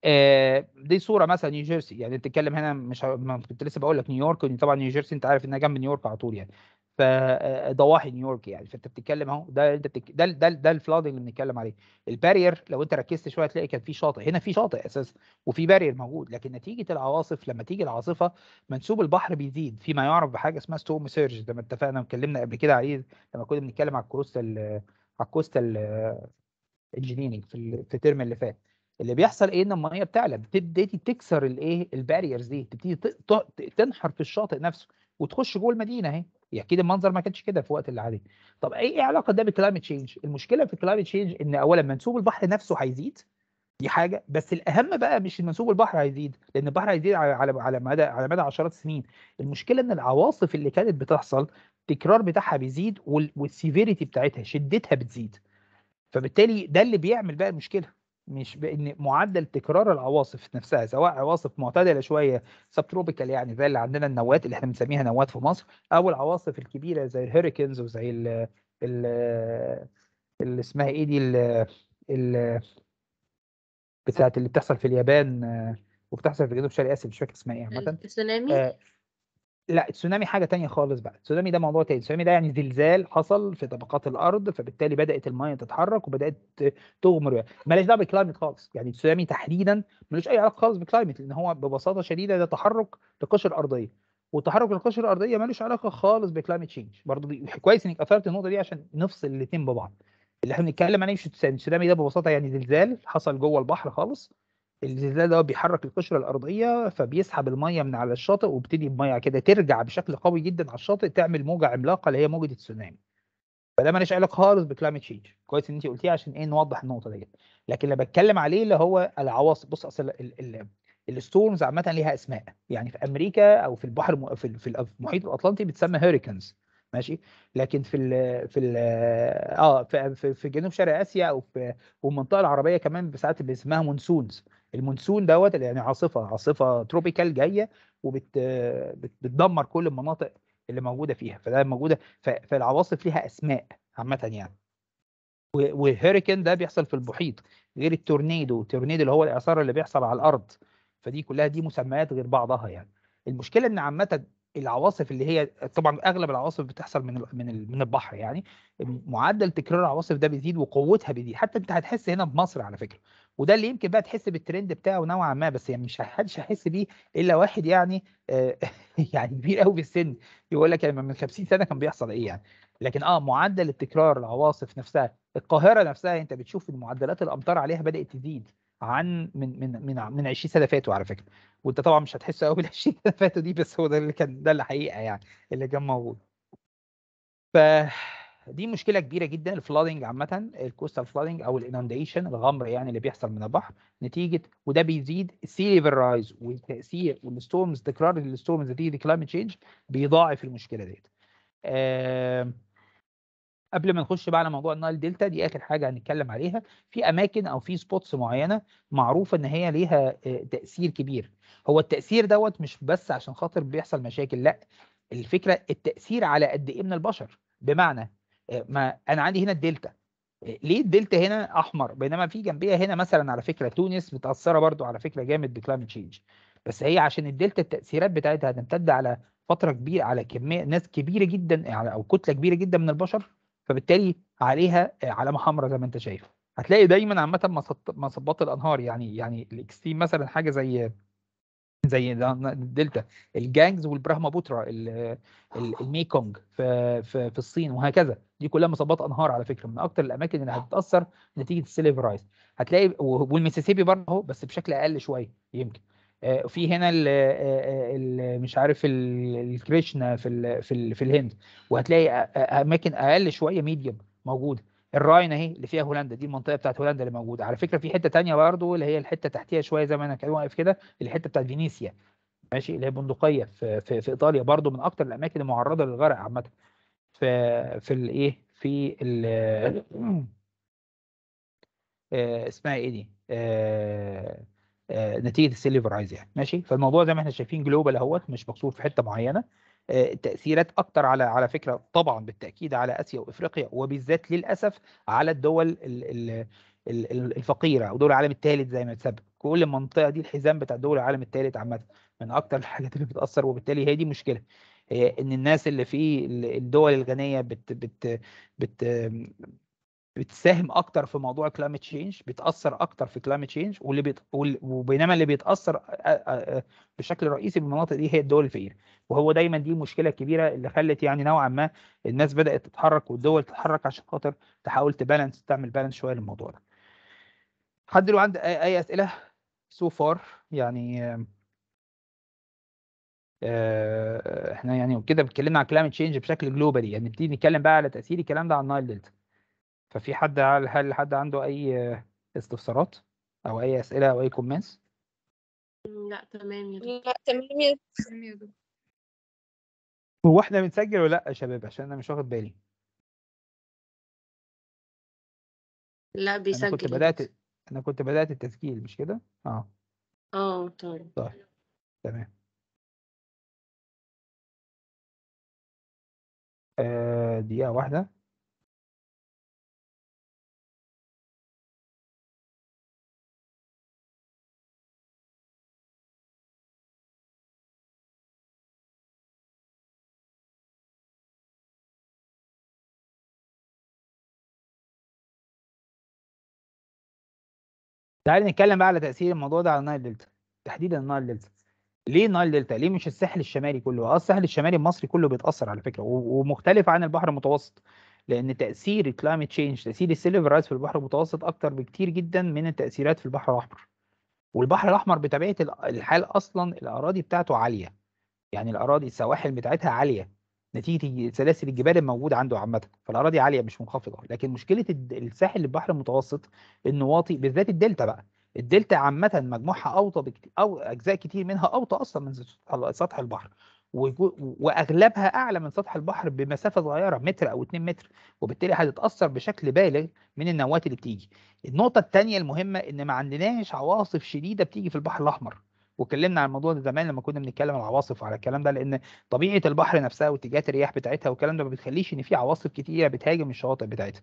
آه، دي صوره مثلا نيوجيرسي يعني بتتكلم هنا مش كنت لسه بقول لك نيويورك طبعا نيوجيرسي انت عارف انها جنب نيويورك على طول يعني فضواحي آه، نيويورك يعني فانت بتتكلم اهو ده انت بتك... ده ده ده الفلادنج اللي بنتكلم عليه البارير لو انت ركزت شويه هتلاقي كان في شاطئ هنا في شاطئ اساسا وفي بارير موجود لكن نتيجه العواصف لما تيجي العاصفه منسوب البحر بيزيد فيما يعرف بحاجه اسمها ستوم سيرج زي ما اتفقنا واتكلمنا قبل كده عليه لما كنا بنتكلم على الكوستال على الكوستال انجينيرنج آه، في الترم اللي فات اللي بيحصل ايه ان الميه بتعلى بتبتدي تكسر الايه الباريرز دي تبتدي تنحر في الشاطئ نفسه وتخش جوه المدينه اهي يعني اكيد المنظر ما كانش كده في وقت العادي طب ايه ايه علاقه ده بالكلايمت تشينج المشكله في الكلايمت تشينج ان اولا منسوب البحر نفسه هيزيد دي حاجه بس الاهم بقى مش منسوب البحر هيزيد لان البحر هيزيد على على على مدى على مدى عشرات السنين المشكله ان العواصف اللي كانت بتحصل التكرار بتاعها بيزيد والسيفيريتي بتاعتها شدتها بتزيد فبالتالي ده اللي بيعمل بقى المشكله مش بان معدل تكرار العواصف نفسها سواء عواصف معتدله شويه سبتروبيكال يعني زي اللي عندنا النواه اللي احنا بنسميها نواه في مصر او العواصف الكبيره زي الهوريكنز وزي ال اللي اسمها ايه دي ال بتاعت اللي بتحصل في اليابان وبتحصل في جنوب شرق اسيا مش فاكر اسمها ايه عامه التسونامي آه، لا التسونامي حاجه تانية خالص بقى التسونامي ده موضوع تاني التسونامي ده يعني زلزال حصل في طبقات الارض فبالتالي بدات المايه تتحرك وبدات تغمر مالهاش دعوه بالكلايمت خالص يعني التسونامي تحديدا ملوش اي علاقه خالص بالكلايمت لان هو ببساطه شديده ده تحرك للقشره الارضيه وتحرك القشره الارضيه ملوش علاقه خالص بكلايمت تشينج برضه كويس انك اثرت النقطه دي عشان نفصل الاثنين ببعض اللي احنا بنتكلم عليه مش التسونامي ده ببساطه يعني زلزال حصل جوه البحر خالص الزلزال ده بيحرك القشره الارضيه فبيسحب الميه من على الشاطئ وبتدي الميه كده ترجع بشكل قوي جدا على الشاطئ تعمل موجه عملاقه اللي هي موجه التسونامي فده ماليش علاقه خالص بكلايمت تشينج كويس ان انت قلتيه عشان ايه نوضح النقطه ديت لكن اللي بتكلم عليه اللي هو العواصف بص اصل الستورمز عامه ليها اسماء يعني في امريكا او في البحر في المحيط الاطلنطي بتسمى هوريكانز ماشي لكن في الـ في الـ اه في, في جنوب شرق اسيا او في والمنطقه العربيه كمان ساعات بيسموها مونسونز المونسون دوت يعني عاصفه عاصفه تروبيكال جايه وبتدمر كل المناطق اللي موجوده فيها فده موجوده فالعواصف ليها اسماء عامه يعني والهوريكان ده بيحصل في المحيط غير التورنيدو التورنيدو اللي هو الاعصار اللي بيحصل على الارض فدي كلها دي مسميات غير بعضها يعني المشكله ان عامه العواصف اللي هي طبعا اغلب العواصف بتحصل من من من البحر يعني معدل تكرار العواصف ده بيزيد وقوتها بيزيد حتى انت هتحس هنا بمصر على فكره وده اللي يمكن بقى تحس بالترند بتاعه نوعا ما بس يعني مش حدش هيحس بيه الا واحد يعني آه يعني كبير قوي في السن يقول لك يعني من 50 سنه كان بيحصل ايه يعني لكن اه معدل التكرار العواصف نفسها القاهره نفسها انت بتشوف ان معدلات الامطار عليها بدات تزيد عن من من من من 20 سنه فاتوا على فكره وانت طبعا مش هتحس قوي ال 20 سنه فاتوا دي بس هو ده اللي كان ده الحقيقه يعني اللي كان موجود ف دي مشكله كبيره جدا الفلودنج عامه الكوستال فلودنج او الانونديشن الغمر يعني اللي بيحصل من البحر نتيجه وده بيزيد السي ليفل رايز والتاثير والستورمز تكرار الستورمز نتيجه كلايمت تشينج بيضاعف المشكله ديت. قبل ما نخش بقى على موضوع النايل دلتا دي اخر حاجه هنتكلم عليها في اماكن او في سبوتس معينه معروفه ان هي ليها آه، تاثير كبير هو التاثير دوت مش بس عشان خاطر بيحصل مشاكل لا الفكره التاثير على قد ايه من البشر بمعنى ما انا عندي هنا الدلتا ليه الدلتا هنا احمر بينما في جنبيها هنا مثلا على فكره تونس متاثره برضو على فكره جامد بكلايمت تشينج بس هي عشان الدلتا التاثيرات بتاعتها هتمتد على فتره كبيره على كميه ناس كبيره جدا او كتله كبيره جدا من البشر فبالتالي عليها علامه حمراء زي ما انت شايف هتلاقي دايما عامه مصبات الانهار يعني يعني الاكستريم مثلا حاجه زي زي دلتا الجانجز والبراهما بوترا الميكونج في, في في الصين وهكذا دي كلها مصبات انهار على فكره من اكتر الاماكن اللي هتتاثر نتيجه السيلف رايز هتلاقي والميسيسيبي برضه اهو بس بشكل اقل شويه يمكن آه، في هنا الـ آه، آه، الـ مش عارف الكريشنا في الـ في, الـ في الهند وهتلاقي اماكن اقل شويه ميديوم موجوده الراين اهي اللي فيها هولندا دي المنطقه بتاعت هولندا اللي موجوده على فكره في حته تانية برضه اللي هي الحته تحتيها شويه زي ما انا كان واقف كده الحته بتاعت فينيسيا ماشي اللي هي بندقيه في, في, في ايطاليا برضه من اكتر الاماكن المعرضه للغرق عامه في في الايه في ال إيه؟ آه، اسمها ايه دي آه، آه، نتيجه السيلفرايز يعني ماشي فالموضوع زي ما احنا شايفين جلوبال اهوت مش مكسور في حته معينه آه، تاثيرات اكتر على على فكره طبعا بالتاكيد على اسيا وافريقيا وبالذات للاسف على الدول الفقيره او دول العالم الثالث زي ما اتسبب كل المنطقه دي الحزام بتاع دول العالم الثالث عامه من اكتر الحاجات اللي بتاثر وبالتالي هي دي مشكله ان الناس اللي في الدول الغنيه بت بت بت بتساهم اكتر في موضوع كلايمت تشينج بتاثر اكتر في كلايمت تشينج واللي بيت... وبينما اللي بيتاثر بشكل رئيسي بالمناطق دي هي الدول الفقيره وهو دايما دي مشكله كبيره اللي خلت يعني نوعا ما الناس بدات تتحرك والدول تتحرك عشان خاطر تحاول تبالانس تعمل بالانس شويه للموضوع ده حد لو عنده اي, أي اسئله سو so فار يعني آه، احنا يعني كده اتكلمنا عن كلايمت تشينج بشكل جلوبالي يعني نبتدي نتكلم بقى على تاثير الكلام ده على النايل دلتا ففي حد هل حد عنده اي استفسارات او اي اسئله او اي كومنتس لا تمام يا دكتور لا تمام يا دكتور هو احنا بنسجل ولا لا يا شباب عشان انا مش واخد بالي لا بيسجل انا كنت بدات انا كنت بدات التسجيل مش كده اه اه طيب طيب تمام آه، دقيقه واحده تعالى نتكلم بقى على تاثير الموضوع ده على النايل دلتا تحديدا النايل دلتا ليه النايل دلتا ليه مش الساحل الشمالي كله اه الساحل الشمالي المصري كله بيتاثر على فكره ومختلف عن البحر المتوسط لان تاثير الكلايمت تشينج تاثير السيلفر في البحر المتوسط اكتر بكتير جدا من التاثيرات في البحر الاحمر والبحر الاحمر بطبيعه الحال اصلا الاراضي بتاعته عاليه يعني الاراضي السواحل بتاعتها عاليه نتيجه سلاسل الجبال الموجوده عنده عامه فالاراضي عاليه مش منخفضه لكن مشكله الساحل البحر المتوسط انه واطي بالذات الدلتا بقى الدلتا عامه مجموعها اوطى بكتير او اجزاء كتير منها اوطى اصلا من سطح البحر واغلبها اعلى من سطح البحر بمسافه صغيره متر او 2 متر وبالتالي هتتاثر بشكل بالغ من النواه اللي بتيجي. النقطه الثانيه المهمه ان ما عندناش عواصف شديده بتيجي في البحر الاحمر واتكلمنا عن الموضوع ده زمان لما كنا بنتكلم على العواصف وعلى الكلام ده لان طبيعه البحر نفسها واتجاهات الرياح بتاعتها والكلام ده ما بتخليش ان في عواصف كتيره بتهاجم الشواطئ بتاعتها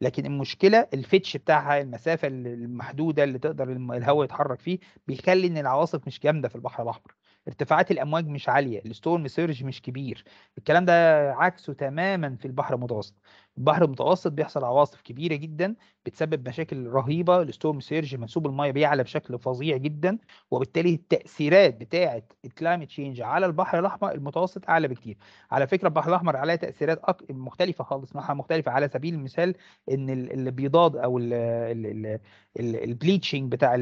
لكن المشكله الفتش بتاعها المسافه المحدوده اللي تقدر الهواء يتحرك فيه بيخلي ان العواصف مش جامده في البحر الاحمر ارتفاعات الامواج مش عاليه الستورم سيرج مش كبير الكلام ده عكسه تماما في البحر المتوسط البحر المتوسط بيحصل عواصف كبيره جدا بتسبب مشاكل رهيبه الستورم سيرج منسوب الميه بيعلى بشكل فظيع جدا وبالتالي التاثيرات بتاعه الكلايمت تشينج على البحر الاحمر المتوسط اعلى بكتير على فكره البحر الاحمر عليه تاثيرات مختلفه خالص نوعها مختلفه على سبيل المثال ان البيضاض او البليتشنج بتاع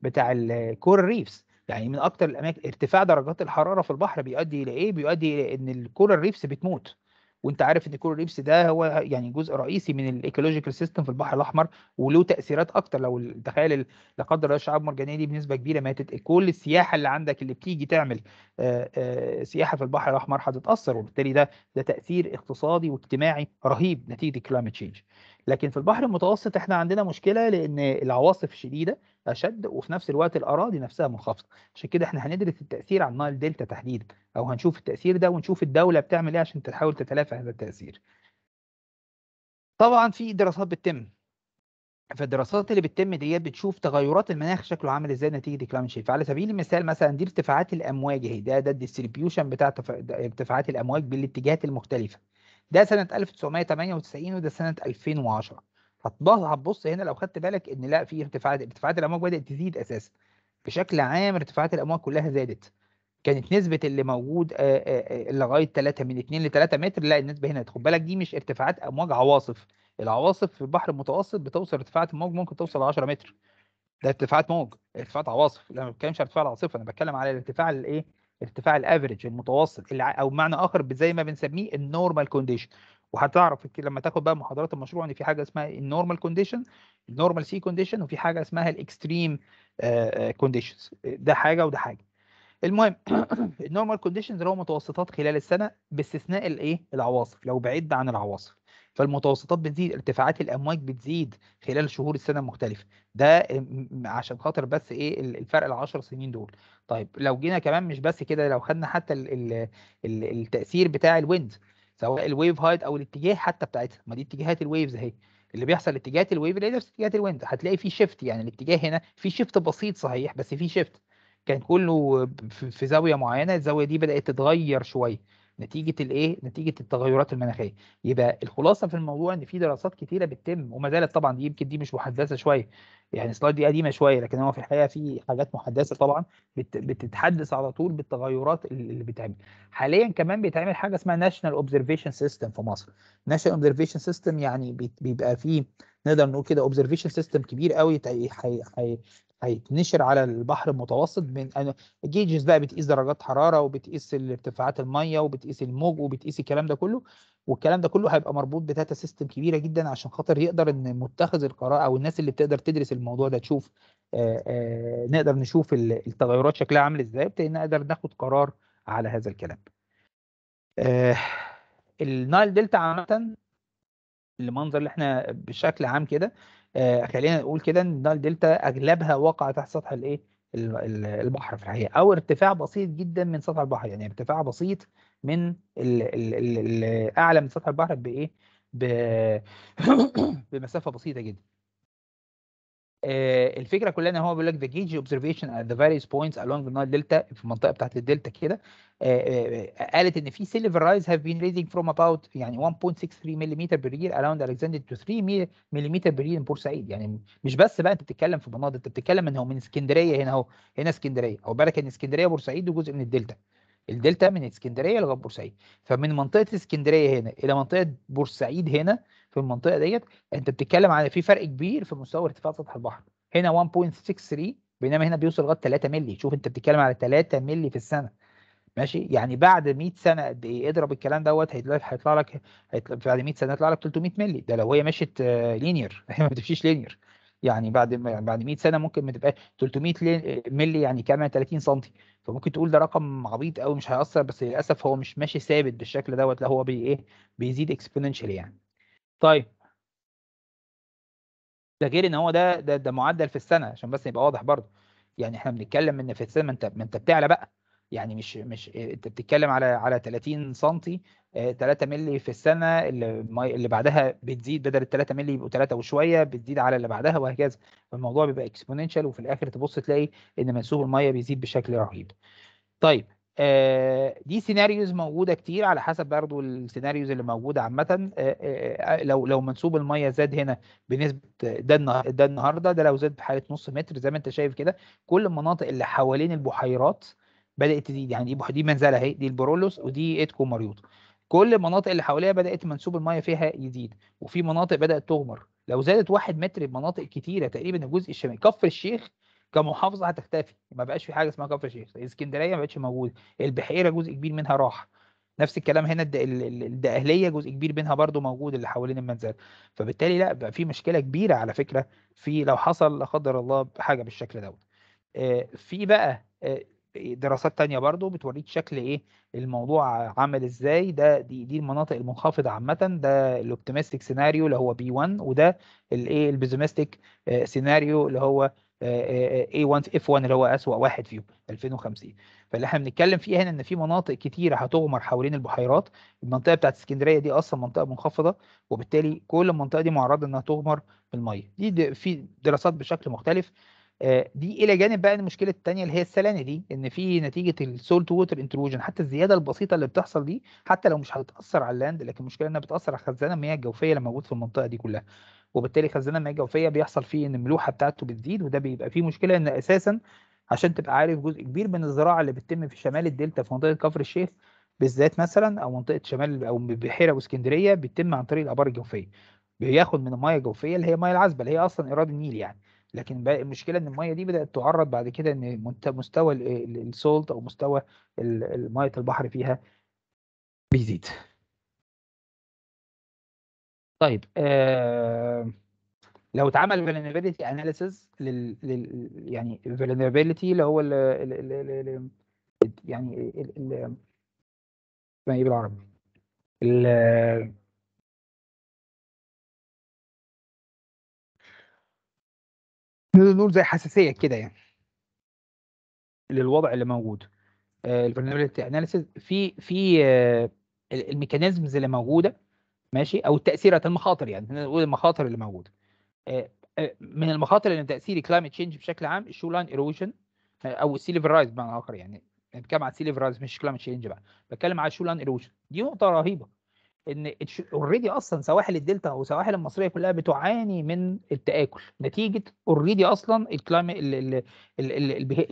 بتاع الكور ريفز يعني من اكتر الاماكن ارتفاع درجات الحراره في البحر بيؤدي الى ايه بيؤدي الى ان الكورال ريفس بتموت وانت عارف ان الكورال ريفس ده هو يعني جزء رئيسي من الايكولوجيكال سيستم في البحر الاحمر وله تاثيرات اكتر لو تخيل لا قدر الله الشعاب المرجانيه دي بنسبه كبيره ماتت كل السياحه اللي عندك اللي بتيجي تعمل سياحه في البحر الاحمر هتتاثر وبالتالي ده ده تاثير اقتصادي واجتماعي رهيب نتيجه كلايمت تشينج لكن في البحر المتوسط احنا عندنا مشكله لان العواصف شديده اشد وفي نفس الوقت الاراضي نفسها منخفضه عشان كده احنا هندرس التاثير على النايل دلتا تحديدا او هنشوف التاثير ده ونشوف الدوله بتعمل ايه عشان تحاول تتلافى هذا التاثير طبعا في دراسات بتتم فالدراسات اللي بتتم ديت بتشوف تغيرات المناخ شكله عامل ازاي نتيجه الكلايمت شيف على سبيل المثال مثلا دي ارتفاعات الامواج اهي ده ده الديستريبيوشن بتاع ارتفاعات الامواج بالاتجاهات المختلفه ده سنه 1998 وده سنه 2010 هتبص هنا لو خدت بالك ان لا في ارتفاعات ارتفاعات الامواج بدات تزيد اساسا بشكل عام ارتفاعات الامواج كلها زادت كانت نسبه اللي موجود لغايه 3 من 2 ل 3 متر لا النسبه هنا خد بالك دي مش ارتفاعات امواج عواصف العواصف في البحر المتوسط بتوصل ارتفاعات الموج ممكن توصل 10 متر ده ارتفاعات موج ارتفاعات عواصف انا ما بتكلمش عن ارتفاع العاصفه انا بتكلم على الارتفاع الايه ارتفاع الافريج المتوسط او بمعنى اخر زي ما بنسميه النورمال كونديشن وهتعرف لما تاخد بقى محاضرات المشروع ان في حاجه اسمها النورمال كونديشن النورمال سي كونديشن وفي حاجه اسمها الاكستريم آه، كونديشنز آه، ده حاجه وده حاجه المهم النورمال كونديشنز اللي هو متوسطات خلال السنه باستثناء الايه العواصف لو بعدنا عن العواصف فالمتوسطات بتزيد ارتفاعات الامواج بتزيد خلال شهور السنه المختلفه ده عشان خاطر بس ايه الفرق ال 10 سنين دول طيب لو جينا كمان مش بس كده لو خدنا حتى الـ الـ الـ التاثير بتاع الويند سواء الويف هايت او الاتجاه حتى بتاعتها ما دي اتجاهات الويفز اهي اللي بيحصل اتجاهات الويف اللي نفس اتجاهات الويند هتلاقي في شيفت يعني الاتجاه هنا في شيفت بسيط صحيح بس في شيفت كان كله في زاويه معينه الزاويه دي بدات تتغير شويه نتيجه الايه نتيجه التغيرات المناخيه يبقى الخلاصه في الموضوع ان في دراسات كتيره بتتم وما زالت طبعا دي يمكن دي مش محدثه شويه يعني السلايد دي قديمه شويه لكن هو في الحقيقه في حاجات محدثه طبعا بتتحدث على طول بالتغيرات اللي بتعمل حاليا كمان بيتعمل حاجه اسمها ناشونال اوبزرفيشن سيستم في مصر ناشونال اوبزرفيشن سيستم يعني بيبقى فيه نقدر نقول كده اوبزرفيشن سيستم كبير قوي هيتنشر على البحر المتوسط من جيجز بقى بتقيس درجات حراره وبتقيس ارتفاعات الميه وبتقيس الموج وبتقيس الكلام ده كله والكلام ده كله هيبقى مربوط بداتا سيستم كبيره جدا عشان خاطر يقدر ان متخذ القرار او الناس اللي بتقدر تدرس الموضوع ده تشوف آآ آه، آآ آه، نقدر نشوف التغيرات شكلها عامل ازاي نقدر ناخد قرار على هذا الكلام. آه، النايل دلتا عامه المنظر اللي احنا بشكل عام كده آه خلينا نقول كده ان الدلتا اغلبها وقع تحت سطح الايه البحر في الحقيقه او ارتفاع بسيط جدا من سطح البحر يعني ارتفاع بسيط من ال اعلى من سطح البحر بايه بمسافه بسيطه جدا آه، الفكره كلها ان هو بيقول لك ذا جيج اوبزرفيشن ات ذا فاريوس بوينتس along the دلتا في المنطقه بتاعت الدلتا كده آه، آه، قالت ان في سيلفر رايز هاف بين ريزنج فروم اباوت يعني 1.63 ملم برير يير اراوند الكسندر تو 3 ملم برير يير بورسعيد يعني مش بس بقى انت بتتكلم في مناطق انت بتتكلم ان هو من اسكندريه هنا اهو هنا اسكندريه هو بالك ان اسكندريه بورسعيد وجزء من الدلتا الدلتا من اسكندريه لغايه بورسعيد فمن منطقه اسكندريه هنا الى منطقه بورسعيد هنا في المنطقه ديت انت بتتكلم عن في فرق كبير في مستوى ارتفاع سطح البحر هنا 1.63 بينما هنا بيوصل لغايه 3 مللي شوف انت بتتكلم على 3 مللي في السنه ماشي يعني بعد 100 سنه قد ايه اضرب الكلام دوت هيطلع لك بعد 100 سنه هيطلع لك 300 مللي ده لو هي مشيت لينير آه، هي ما بتمشيش لينير يعني بعد يعني بعد 100 سنه ممكن ما تبقاش 300 آه، مللي يعني كام 30 سم فممكن تقول ده رقم عبيط قوي مش هيأثر بس للاسف هو مش ماشي ثابت بالشكل دوت لا هو بي ايه بيزيد اكسبوننشال يعني طيب ده غير ان هو ده ده, ده معدل في السنه عشان بس يبقى واضح برضه يعني احنا بنتكلم ان في السنه ما انت ما انت بتعلى بقى يعني مش مش انت بتتكلم على على 30 سم 3 مللي في السنه اللي اللي بعدها بتزيد بدل ال 3 مللي يبقوا 3 وشويه بتزيد على اللي بعدها وهكذا فالموضوع بيبقى اكسبوننشال وفي الاخر تبص تلاقي ان منسوب الميه بيزيد بشكل رهيب. طيب آه، دي سيناريوز موجوده كتير على حسب برضو السيناريوز اللي موجوده عامه آه، آه، لو لو منسوب الميه زاد هنا بنسبه ده ده النهارده ده لو زاد بحاله نص متر زي ما انت شايف كده كل المناطق اللي حوالين البحيرات بدات تزيد يعني دي دي منزله اهي دي البرولوس ودي ايتكو مريوط كل المناطق اللي حواليها بدات منسوب الميه فيها يزيد وفي مناطق بدات تغمر لو زادت واحد متر بمناطق كتيره تقريبا الجزء الشمالي كفر الشيخ كمحافظه هتختفي ما بقاش في حاجه اسمها كفر الشيخ اسكندريه ما بقتش موجوده البحيره جزء كبير منها راح نفس الكلام هنا الدقهليه جزء كبير منها برضو موجود اللي حوالين المنزل فبالتالي لا بقى في مشكله كبيره على فكره في لو حصل لا قدر الله حاجه بالشكل دوت آه، في بقى آه، دراسات تانية برضو بتوريك شكل ايه الموضوع عامل ازاي ده دي, دي المناطق المنخفضة عامة ده الاوبتيمستيك سيناريو اللي هو بي 1 وده الايه البيزمستيك سيناريو اللي هو آه، آه، آه، A1 F1 اللي هو أسوأ واحد فيهم 2050 فاللي احنا بنتكلم فيه هنا ان في مناطق كتيره هتغمر حوالين البحيرات المنطقه بتاعت اسكندريه دي اصلا منطقه منخفضه وبالتالي كل المنطقه دي معرضه انها تغمر بالميه دي في دراسات بشكل مختلف دي الى جانب بقى المشكله الثانيه اللي هي السلانه دي ان في نتيجه السولت ووتر انتروجن حتى الزياده البسيطه اللي بتحصل دي حتى لو مش هتاثر على اللاند لكن المشكله انها بتاثر على خزانه المياه الجوفيه اللي موجود في المنطقه دي كلها وبالتالي خزانه ما جوفيه بيحصل فيه ان الملوحه بتاعته بتزيد وده بيبقى فيه مشكله ان اساسا عشان تبقى عارف جزء كبير من الزراعه اللي بتتم في شمال الدلتا في منطقه كفر الشيخ بالذات مثلا او منطقه شمال او بحيره واسكندريه بيتم عن طريق الابار الجوفيه بياخد من الميه الجوفيه اللي هي الميه العذبه اللي هي اصلا ايراد النيل يعني لكن المشكله ان الميه دي بدات تعرض بعد كده ان مستوى السولت او مستوى ميه البحر فيها بيزيد طيب آه لو اتعمل vulnerability analysis لل, يعني vulnerability اللي هو يعني ما ايه بالعربي؟ ال نقول زي حساسيه كده يعني للوضع اللي موجود آه، الفولنربيلتي اناليسيز في في آه، الميكانيزمز اللي موجوده ماشي او تاثيرات المخاطر يعني نقول المخاطر اللي موجوده آه، آه، من المخاطر اللي تاثير كلايمت تشينج بشكل عام الشو لاين ايروجن او السي ليفل رايز بمعنى اخر يعني نتكلم على السي ليفل رايز مش كلايمت تشينج بقى بتكلم على الشو لاين ايروجن دي نقطه رهيبه ان اوريدي اصلا سواحل الدلتا او سواحل المصريه كلها بتعاني من التاكل نتيجه اوريدي اصلا الكلايمت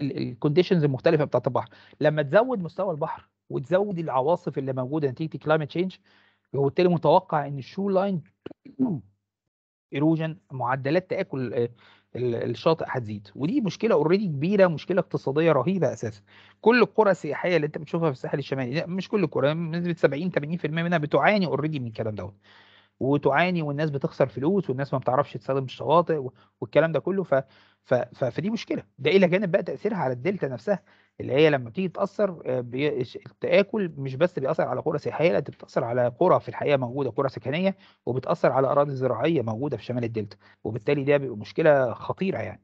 الكونديشنز المختلفه بتاعت البحر لما تزود مستوى البحر وتزود العواصف اللي موجوده نتيجه كلايمت تشينج وبالتالي متوقع ان الشو لاين ايروجن معدلات تاكل آه، الشاطئ هتزيد ودي مشكله اوريدي كبيره مشكله اقتصاديه رهيبه اساسا كل القرى السياحيه اللي انت بتشوفها في الساحل الشمالي لا مش كل القرى نسبه 70 80% منها بتعاني اوريدي من الكلام دوت وتعاني والناس بتخسر فلوس والناس ما بتعرفش تستخدم الشواطئ والكلام ده كله ف... ف... ف... فدي مشكله ده الى جانب بقى تاثيرها على الدلتا نفسها اللي هي لما بتيجي تاثر آه، التاكل مش بس بيأثر على قرى سياحيه لا بتأثر على قرى في الحقيقه موجوده قرى سكنيه وبتأثر على اراضي زراعيه موجوده في شمال الدلتا وبالتالي ده بيبقى مشكله خطيره يعني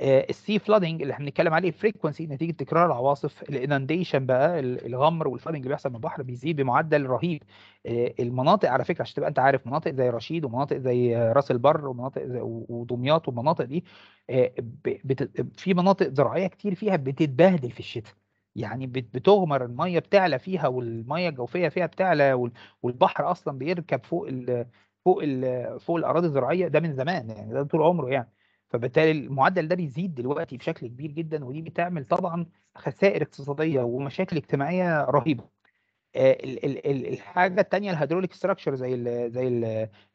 آه، السي فلودنج اللي احنا بنتكلم عليه فريكونسي نتيجه تكرار العواصف الانانديشن بقى الغمر والفلودنج اللي بيحصل من البحر بيزيد بمعدل رهيب آه، المناطق على فكره عشان تبقى انت عارف مناطق زي رشيد ومناطق زي راس البر ومناطق ودمياط والمناطق دي آه، في مناطق زراعيه كتير فيها بتتبهدل في الشتاء يعني بتغمر الميه بتعلى فيها والميه الجوفيه فيها بتعلى والبحر اصلا بيركب فوق الـ فوق الـ فوق الاراضي الزراعيه ده من زمان يعني ده طول عمره يعني فبالتالي المعدل ده بيزيد دلوقتي بشكل كبير جدا ودي بتعمل طبعا خسائر اقتصاديه ومشاكل اجتماعيه رهيبه آه، الحاجه الثانيه الهيدروليك ستراكشر زي الـ زي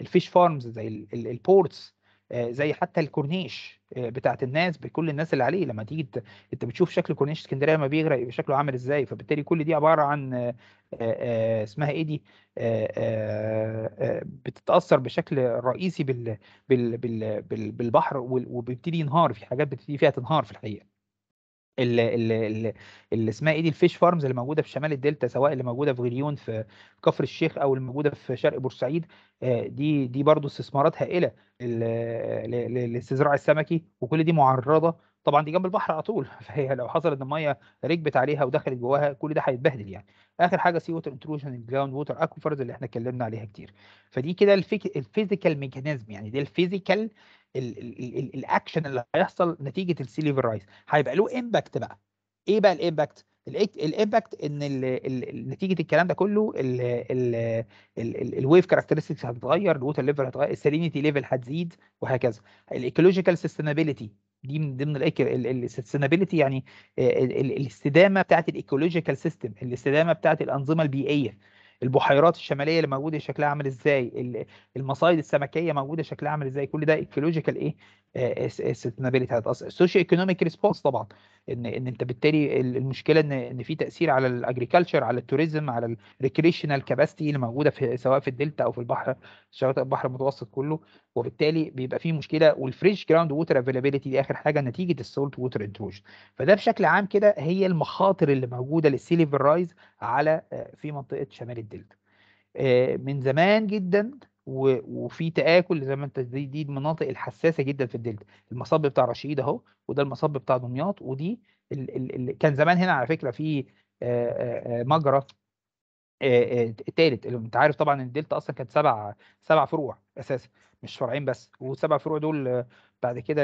الفيش فارمز زي البورتس آه، زي حتى الكورنيش آه، بتاعت الناس بكل الناس اللي عليه لما تيجي انت بتشوف شكل كورنيش اسكندريه لما بيغرق يبقى شكله عامل ازاي فبالتالي كل دي عباره عن آه، اسمها ايه دي بتتاثر بشكل رئيسي بال بال بال بالبحر وبيبتدي ينهار في حاجات بتبتدي فيها تنهار في الحقيقه اللي, اللي اسمها ايه دي الفيش فارمز اللي موجوده في شمال الدلتا سواء اللي موجوده في غليون في كفر الشيخ او اللي موجوده في شرق بورسعيد آه، دي دي برضو استثمارات هائله للاستزراع السمكي وكل دي معرضه طبعا دي جنب البحر على طول فهي لو حصلت الميه ركبت عليها ودخلت جواها كل ده هيتبهدل يعني اخر حاجه سي ووتر انتروجن جراوند ووتر اكوفرز اللي احنا اتكلمنا عليها كتير فدي كده الفيزيكال ميكانيزم يعني دي الفيزيكال الاكشن اللي هيحصل نتيجه السي ليفل رايز هيبقى له امباكت بقى ايه بقى الامباكت الامباكت ان نتيجه الكلام ده كله الويف كاركترستكس هتتغير الووتر ليفل هتتغير السالينيتي ليفل هتزيد وهكذا الايكولوجيكال سستينابيلتي دي من ضمن السستينابيلتي يعني آه، الاستدامه بتاعت الايكولوجيكال سيستم الاستدامه بتاعت الانظمه البيئيه البحيرات الشماليه اللي موجوده شكلها عامل ازاي المصايد السمكيه موجوده شكلها عامل ازاي كل ده ايكولوجيكال ايه سستينابيلتي هتاثر سوشيو ايكونوميك ريسبونس طبعا ان ان انت بالتالي المشكله ان ان في تاثير على الاجريكلتشر على التوريزم على الريكريشنال كاباسيتي اللي موجوده في سواء في الدلتا او في البحر شواطئ البحر المتوسط كله وبالتالي بيبقى فيه مشكله والفريش جراوند ووتر افيلابيلتي دي اخر حاجه نتيجه السولت ووتر انتروجن فده بشكل عام كده هي المخاطر اللي موجوده للسيليفر رايز على آه، في منطقه شمال الدلتا آه، من زمان جدا وفي تاكل زي ما انت دي, دي المناطق الحساسه جدا في الدلتا المصب بتاع رشيد اهو وده المصب بتاع دمياط ودي ال ال ال كان زمان هنا على فكره في آه، مجرى الثالث انت عارف طبعا ان الدلتا اصلا كانت سبع سبع فروع اساسا مش فرعين بس والسبع فروع دول بعد كده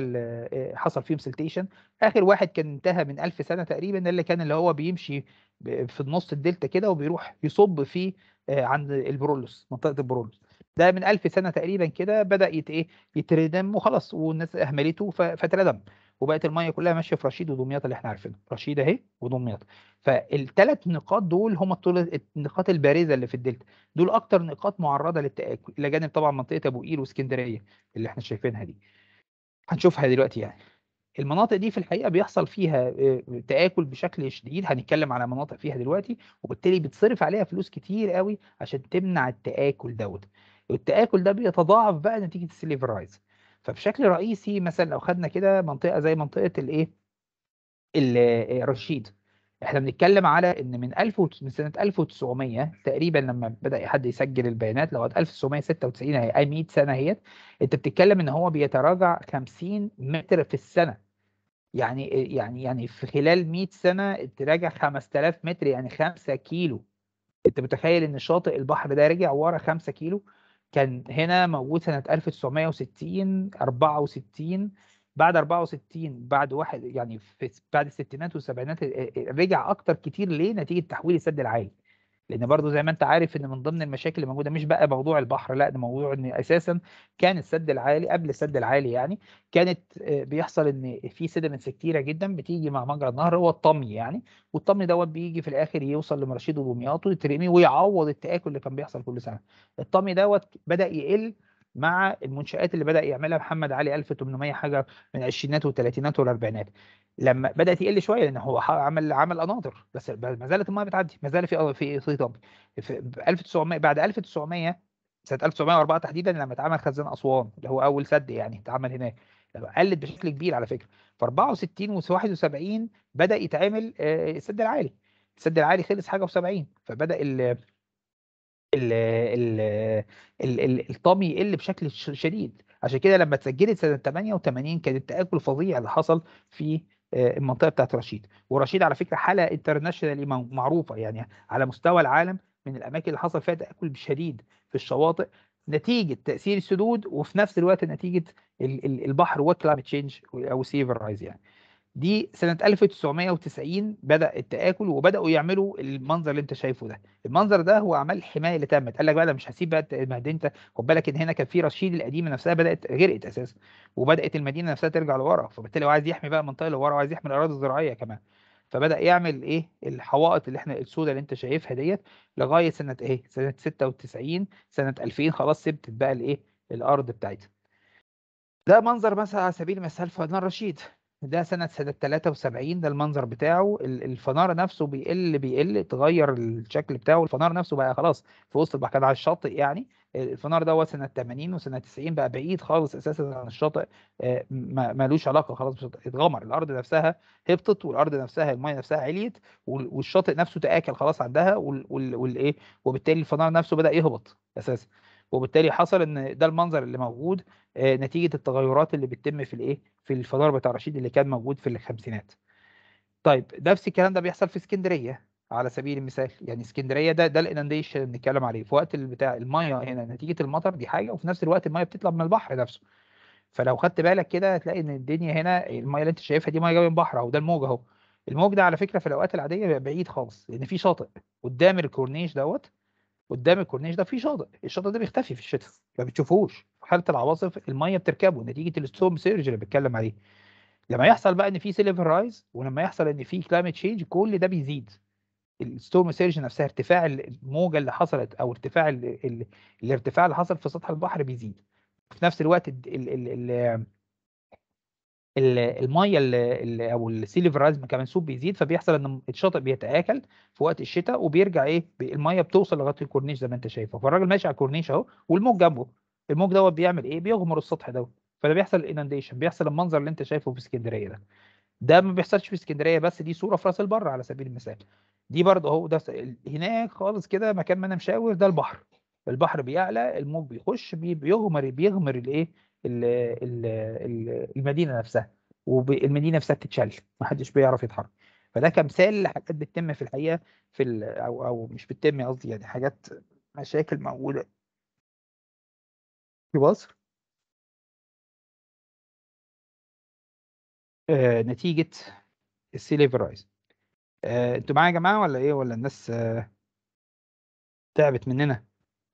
حصل فيهم سلتيشن اخر واحد كان انتهى من ألف سنه تقريبا اللي كان اللي هو بيمشي في النص الدلتا كده وبيروح يصب في عند البرولوس منطقه البرولوس ده من 1000 سنه تقريبا كده بدا يت ايه يتردم وخلاص والناس اهملته فتردم وبقت الميه كلها ماشيه في رشيد ودمياط اللي احنا عارفينه رشيد اهي ودمياط فالثلاث نقاط دول هم النقاط البارزه اللي في الدلتا دول اكتر نقاط معرضه للتاكل الى جانب طبعا منطقه ابو قير واسكندريه اللي احنا شايفينها دي هنشوفها دلوقتي يعني المناطق دي في الحقيقه بيحصل فيها آه، تاكل بشكل شديد هنتكلم على مناطق فيها دلوقتي وبالتالي بتصرف عليها فلوس كتير قوي عشان تمنع التاكل دوت والتآكل ده بيتضاعف بقى نتيجة السليف رايز فبشكل رئيسي مثلا لو خدنا كده منطقة زي منطقة الايه الرشيد آه، احنا بنتكلم على ان من 1000 من سنه 1900 تقريبا لما بدا حد يسجل البيانات لو 1996 هي 100 سنه اهيت انت بتتكلم ان هو بيتراجع 50 متر في السنه يعني آه، يعني يعني في خلال 100 سنه تراجع 5000 متر يعني 5 كيلو انت متخيل ان شاطئ البحر ده رجع ورا 5 كيلو كان هنا موجود سنة 1960 64 بعد 64 بعد واحد يعني في بعد الستينات والسبعينات آه، آه، رجع اكتر كتير ليه نتيجه تحويل السد العالي لان برضو زي ما انت عارف ان من ضمن المشاكل اللي موجوده مش بقى موضوع البحر لا ده موضوع ان اساسا كان السد العالي قبل السد العالي يعني كانت آه، بيحصل ان في سيدمنتس كتيره جدا بتيجي مع مجرى النهر هو الطمي يعني والطمي دوت بيجي في الاخر يوصل لمرشيد ودمياط ويترمي ويعوض التاكل اللي كان بيحصل كل سنه الطمي دوت بدا يقل مع المنشآت اللي بدأ يعملها محمد علي 1800 حاجة من العشرينات والثلاثينات والأربعينات لما بدأت تقل شوية لأن هو عمل عمل قناطر بس ما زالت المية بتعدي ما زال في في في في 1900 بعد 1900 سنة 1904 تحديدا لما اتعمل خزان أسوان اللي هو أول سد يعني اتعمل هناك قلت بشكل كبير على فكرة في 64 و 71 بدأ يتعمل آه، السد العالي السد العالي خلص حاجة و70 فبدأ ال ال ال ال الطعم يقل بشكل شديد عشان كده لما اتسجلت سنه 88 كان التاكل فظيع اللي حصل في آه، المنطقه بتاعت رشيد ورشيد على فكره حاله انترناشونالي معروفه يعني على مستوى العالم من الاماكن اللي حصل فيها تاكل شديد في الشواطئ نتيجه تاثير السدود وفي نفس الوقت نتيجه البحر والكلايمت تشينج او سيفر رايز يعني دي سنة 1990 بدأ التآكل وبدأوا يعملوا المنظر اللي انت شايفه ده المنظر ده هو اعمال الحماية اللي تمت قال لك بقى أنا مش هسيب بقى المدينة خد بالك ان هنا كان في رشيد القديمة نفسها بدأت غرقت اساسا وبدأت المدينة نفسها ترجع لورا فبالتالي هو عايز يحمي بقى المنطقة اللي ورا وعايز يحمي الأراضي الزراعية كمان فبدأ يعمل ايه الحوائط اللي احنا السودة اللي انت شايفها ديت لغاية سنة ايه سنة 96 سنة 2000 خلاص سبتت بقى الايه الأرض بتاعتها ده منظر مثلا على سبيل المثال في رشيد ده سنة سنة 73 ده المنظر بتاعه الفنار نفسه بيقل بيقل اتغير الشكل بتاعه الفنار نفسه بقى خلاص في وسط البحر كان على الشاطئ يعني الفنار ده سنة 80 وسنة 90 بقى بعيد خالص أساسا عن الشاطئ آه، مالوش علاقة خلاص اتغمر الأرض نفسها هبطت والأرض نفسها الماية نفسها عليت والشاطئ نفسه تآكل خلاص عندها والإيه وبالتالي الفنار نفسه بدأ يهبط أساسا وبالتالي حصل ان ده المنظر اللي موجود آه، نتيجه التغيرات اللي بتتم في الايه في الفضاء بتاع رشيد اللي كان موجود في الخمسينات طيب نفس الكلام ده بيحصل في اسكندريه على سبيل المثال يعني اسكندريه ده ده الانديشن اللي بنتكلم عليه في وقت بتاع الميه هنا نتيجه المطر دي حاجه وفي نفس الوقت الميه بتطلع من البحر نفسه فلو خدت بالك كده هتلاقي ان الدنيا هنا الميه اللي انت شايفها دي ميه جايه من بحر اهو ده الموج اهو الموج ده على فكره في الاوقات العاديه بيبقى بعيد خالص لان في شاطئ قدام الكورنيش دوت قدام الكورنيش ده في شاطئ الشاطئ ده بيختفي في الشتاء ما بتشوفوش في حاله العواصف الميه بتركبه نتيجه الستورم سيرج اللي بتكلم عليه لما يحصل بقى ان في سيلفر رايز ولما يحصل ان في كلايمت تشينج كل ده بيزيد الستورم سيرج نفسها ارتفاع الموجه اللي حصلت او ارتفاع الارتفاع اللي حصل في سطح البحر بيزيد في نفس الوقت الميه اللي او كمان سوب بيزيد فبيحصل ان الشاطئ بيتاكل في وقت الشتاء وبيرجع ايه الميه بتوصل لغايه الكورنيش زي ما انت شايفه فالراجل ماشي على الكورنيش اهو والموج جنبه الموج دوت بيعمل ايه بيغمر السطح دوت فده بيحصل الانانديشن بيحصل المنظر اللي انت شايفه في اسكندريه ده ده ما بيحصلش في اسكندريه بس دي صوره في راس البر على سبيل المثال دي برضه اهو ده هناك خالص كده مكان ما انا مشاور ده البحر البحر بيعلى الموج بيخش بيغمر بيغمر الايه المدينه نفسها والمدينه نفسها بتتشل محدش بيعرف يتحرك فده كمثال لحاجات بتتم في الحقيقه في ال او او مش بتتم قصدي يعني حاجات مشاكل موجوده في مصر آه نتيجه السي ليفل رايز آه انتوا معايا يا جماعه ولا ايه ولا الناس آه تعبت مننا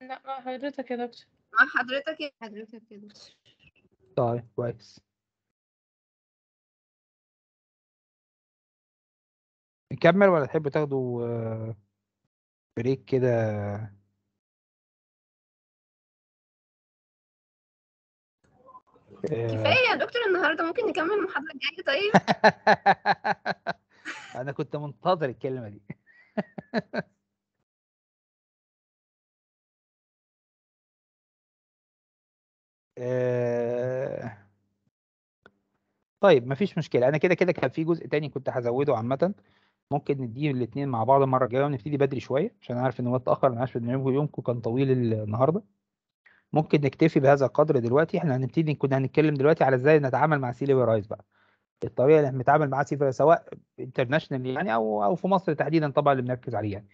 لا مع حضرتك يا دكتور مع آه، حضرتك يا حضرتك يا دكتور طيب كويس نكمل ولا تحبوا تاخدوا بريك آه، كده آه. كفايه يا دكتور النهارده ممكن نكمل المحاضره الجايه طيب انا كنت منتظر الكلمه دي آه طيب مفيش مشكله انا كده كده كان في جزء تاني كنت هزوده عامه ممكن نديه الاثنين مع بعض المره الجايه ونبتدي بدري شويه عشان عارف ان هو اتاخر انا عارف ان يومكم كان طويل النهارده ممكن نكتفي بهذا القدر دلوقتي احنا هنبتدي كنا هنتكلم دلوقتي على ازاي نتعامل مع سيلي رايس بقى الطريقه اللي بنتعامل معاها سيلي سواء انترناشونال يعني او او في مصر تحديدا طبعا اللي بنركز عليه يعني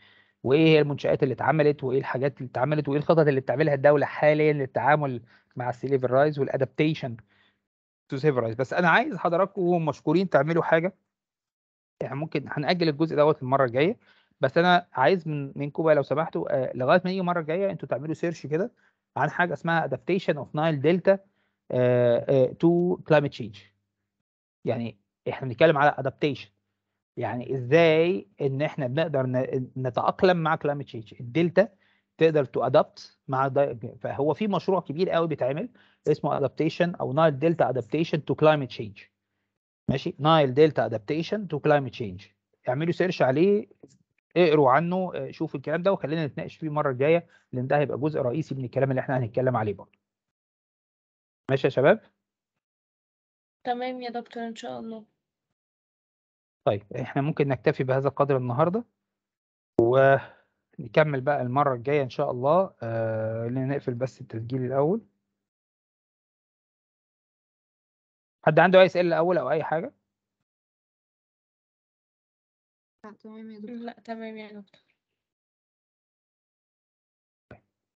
وايه هي المنشات اللي اتعملت وايه الحاجات اللي اتعملت وايه الخطط اللي بتعملها الدوله حاليا للتعامل مع السي ليفل رايز والادابتيشن تو سيفل رايز بس انا عايز حضراتكم مشكورين تعملوا حاجه يعني ممكن هنأجل الجزء دوت المره الجايه بس انا عايز من منكم بقى لو سمحتوا آه، لغايه ما يجي المره الجايه انتوا تعملوا سيرش كده عن حاجه اسمها ادابتيشن اوف نايل دلتا تو كلايمت تشينج يعني احنا بنتكلم على ادابتيشن يعني ازاي ان احنا بنقدر نتاقلم مع كلايمت تشينج الدلتا تقدر تو ادابت مع فهو في مشروع كبير قوي بيتعمل اسمه ادابتيشن او نايل دلتا ادابتيشن تو كلايمت تشينج ماشي نايل دلتا ادابتيشن تو كلايمت تشينج اعملوا سيرش عليه اقروا عنه شوفوا الكلام ده وخلينا نتناقش فيه المره الجايه لان ده هيبقى جزء رئيسي من الكلام اللي احنا هنتكلم عليه برضه ماشي يا شباب تمام يا دكتور ان شاء الله طيب احنا ممكن نكتفي بهذا القدر النهارده و نكمل بقى المرة الجاية إن شاء الله آه نقفل بس التسجيل الأول حد عنده أي أسئلة أول أو أي حاجة؟ لا تمام يا دكتور لا تمام يا دكتور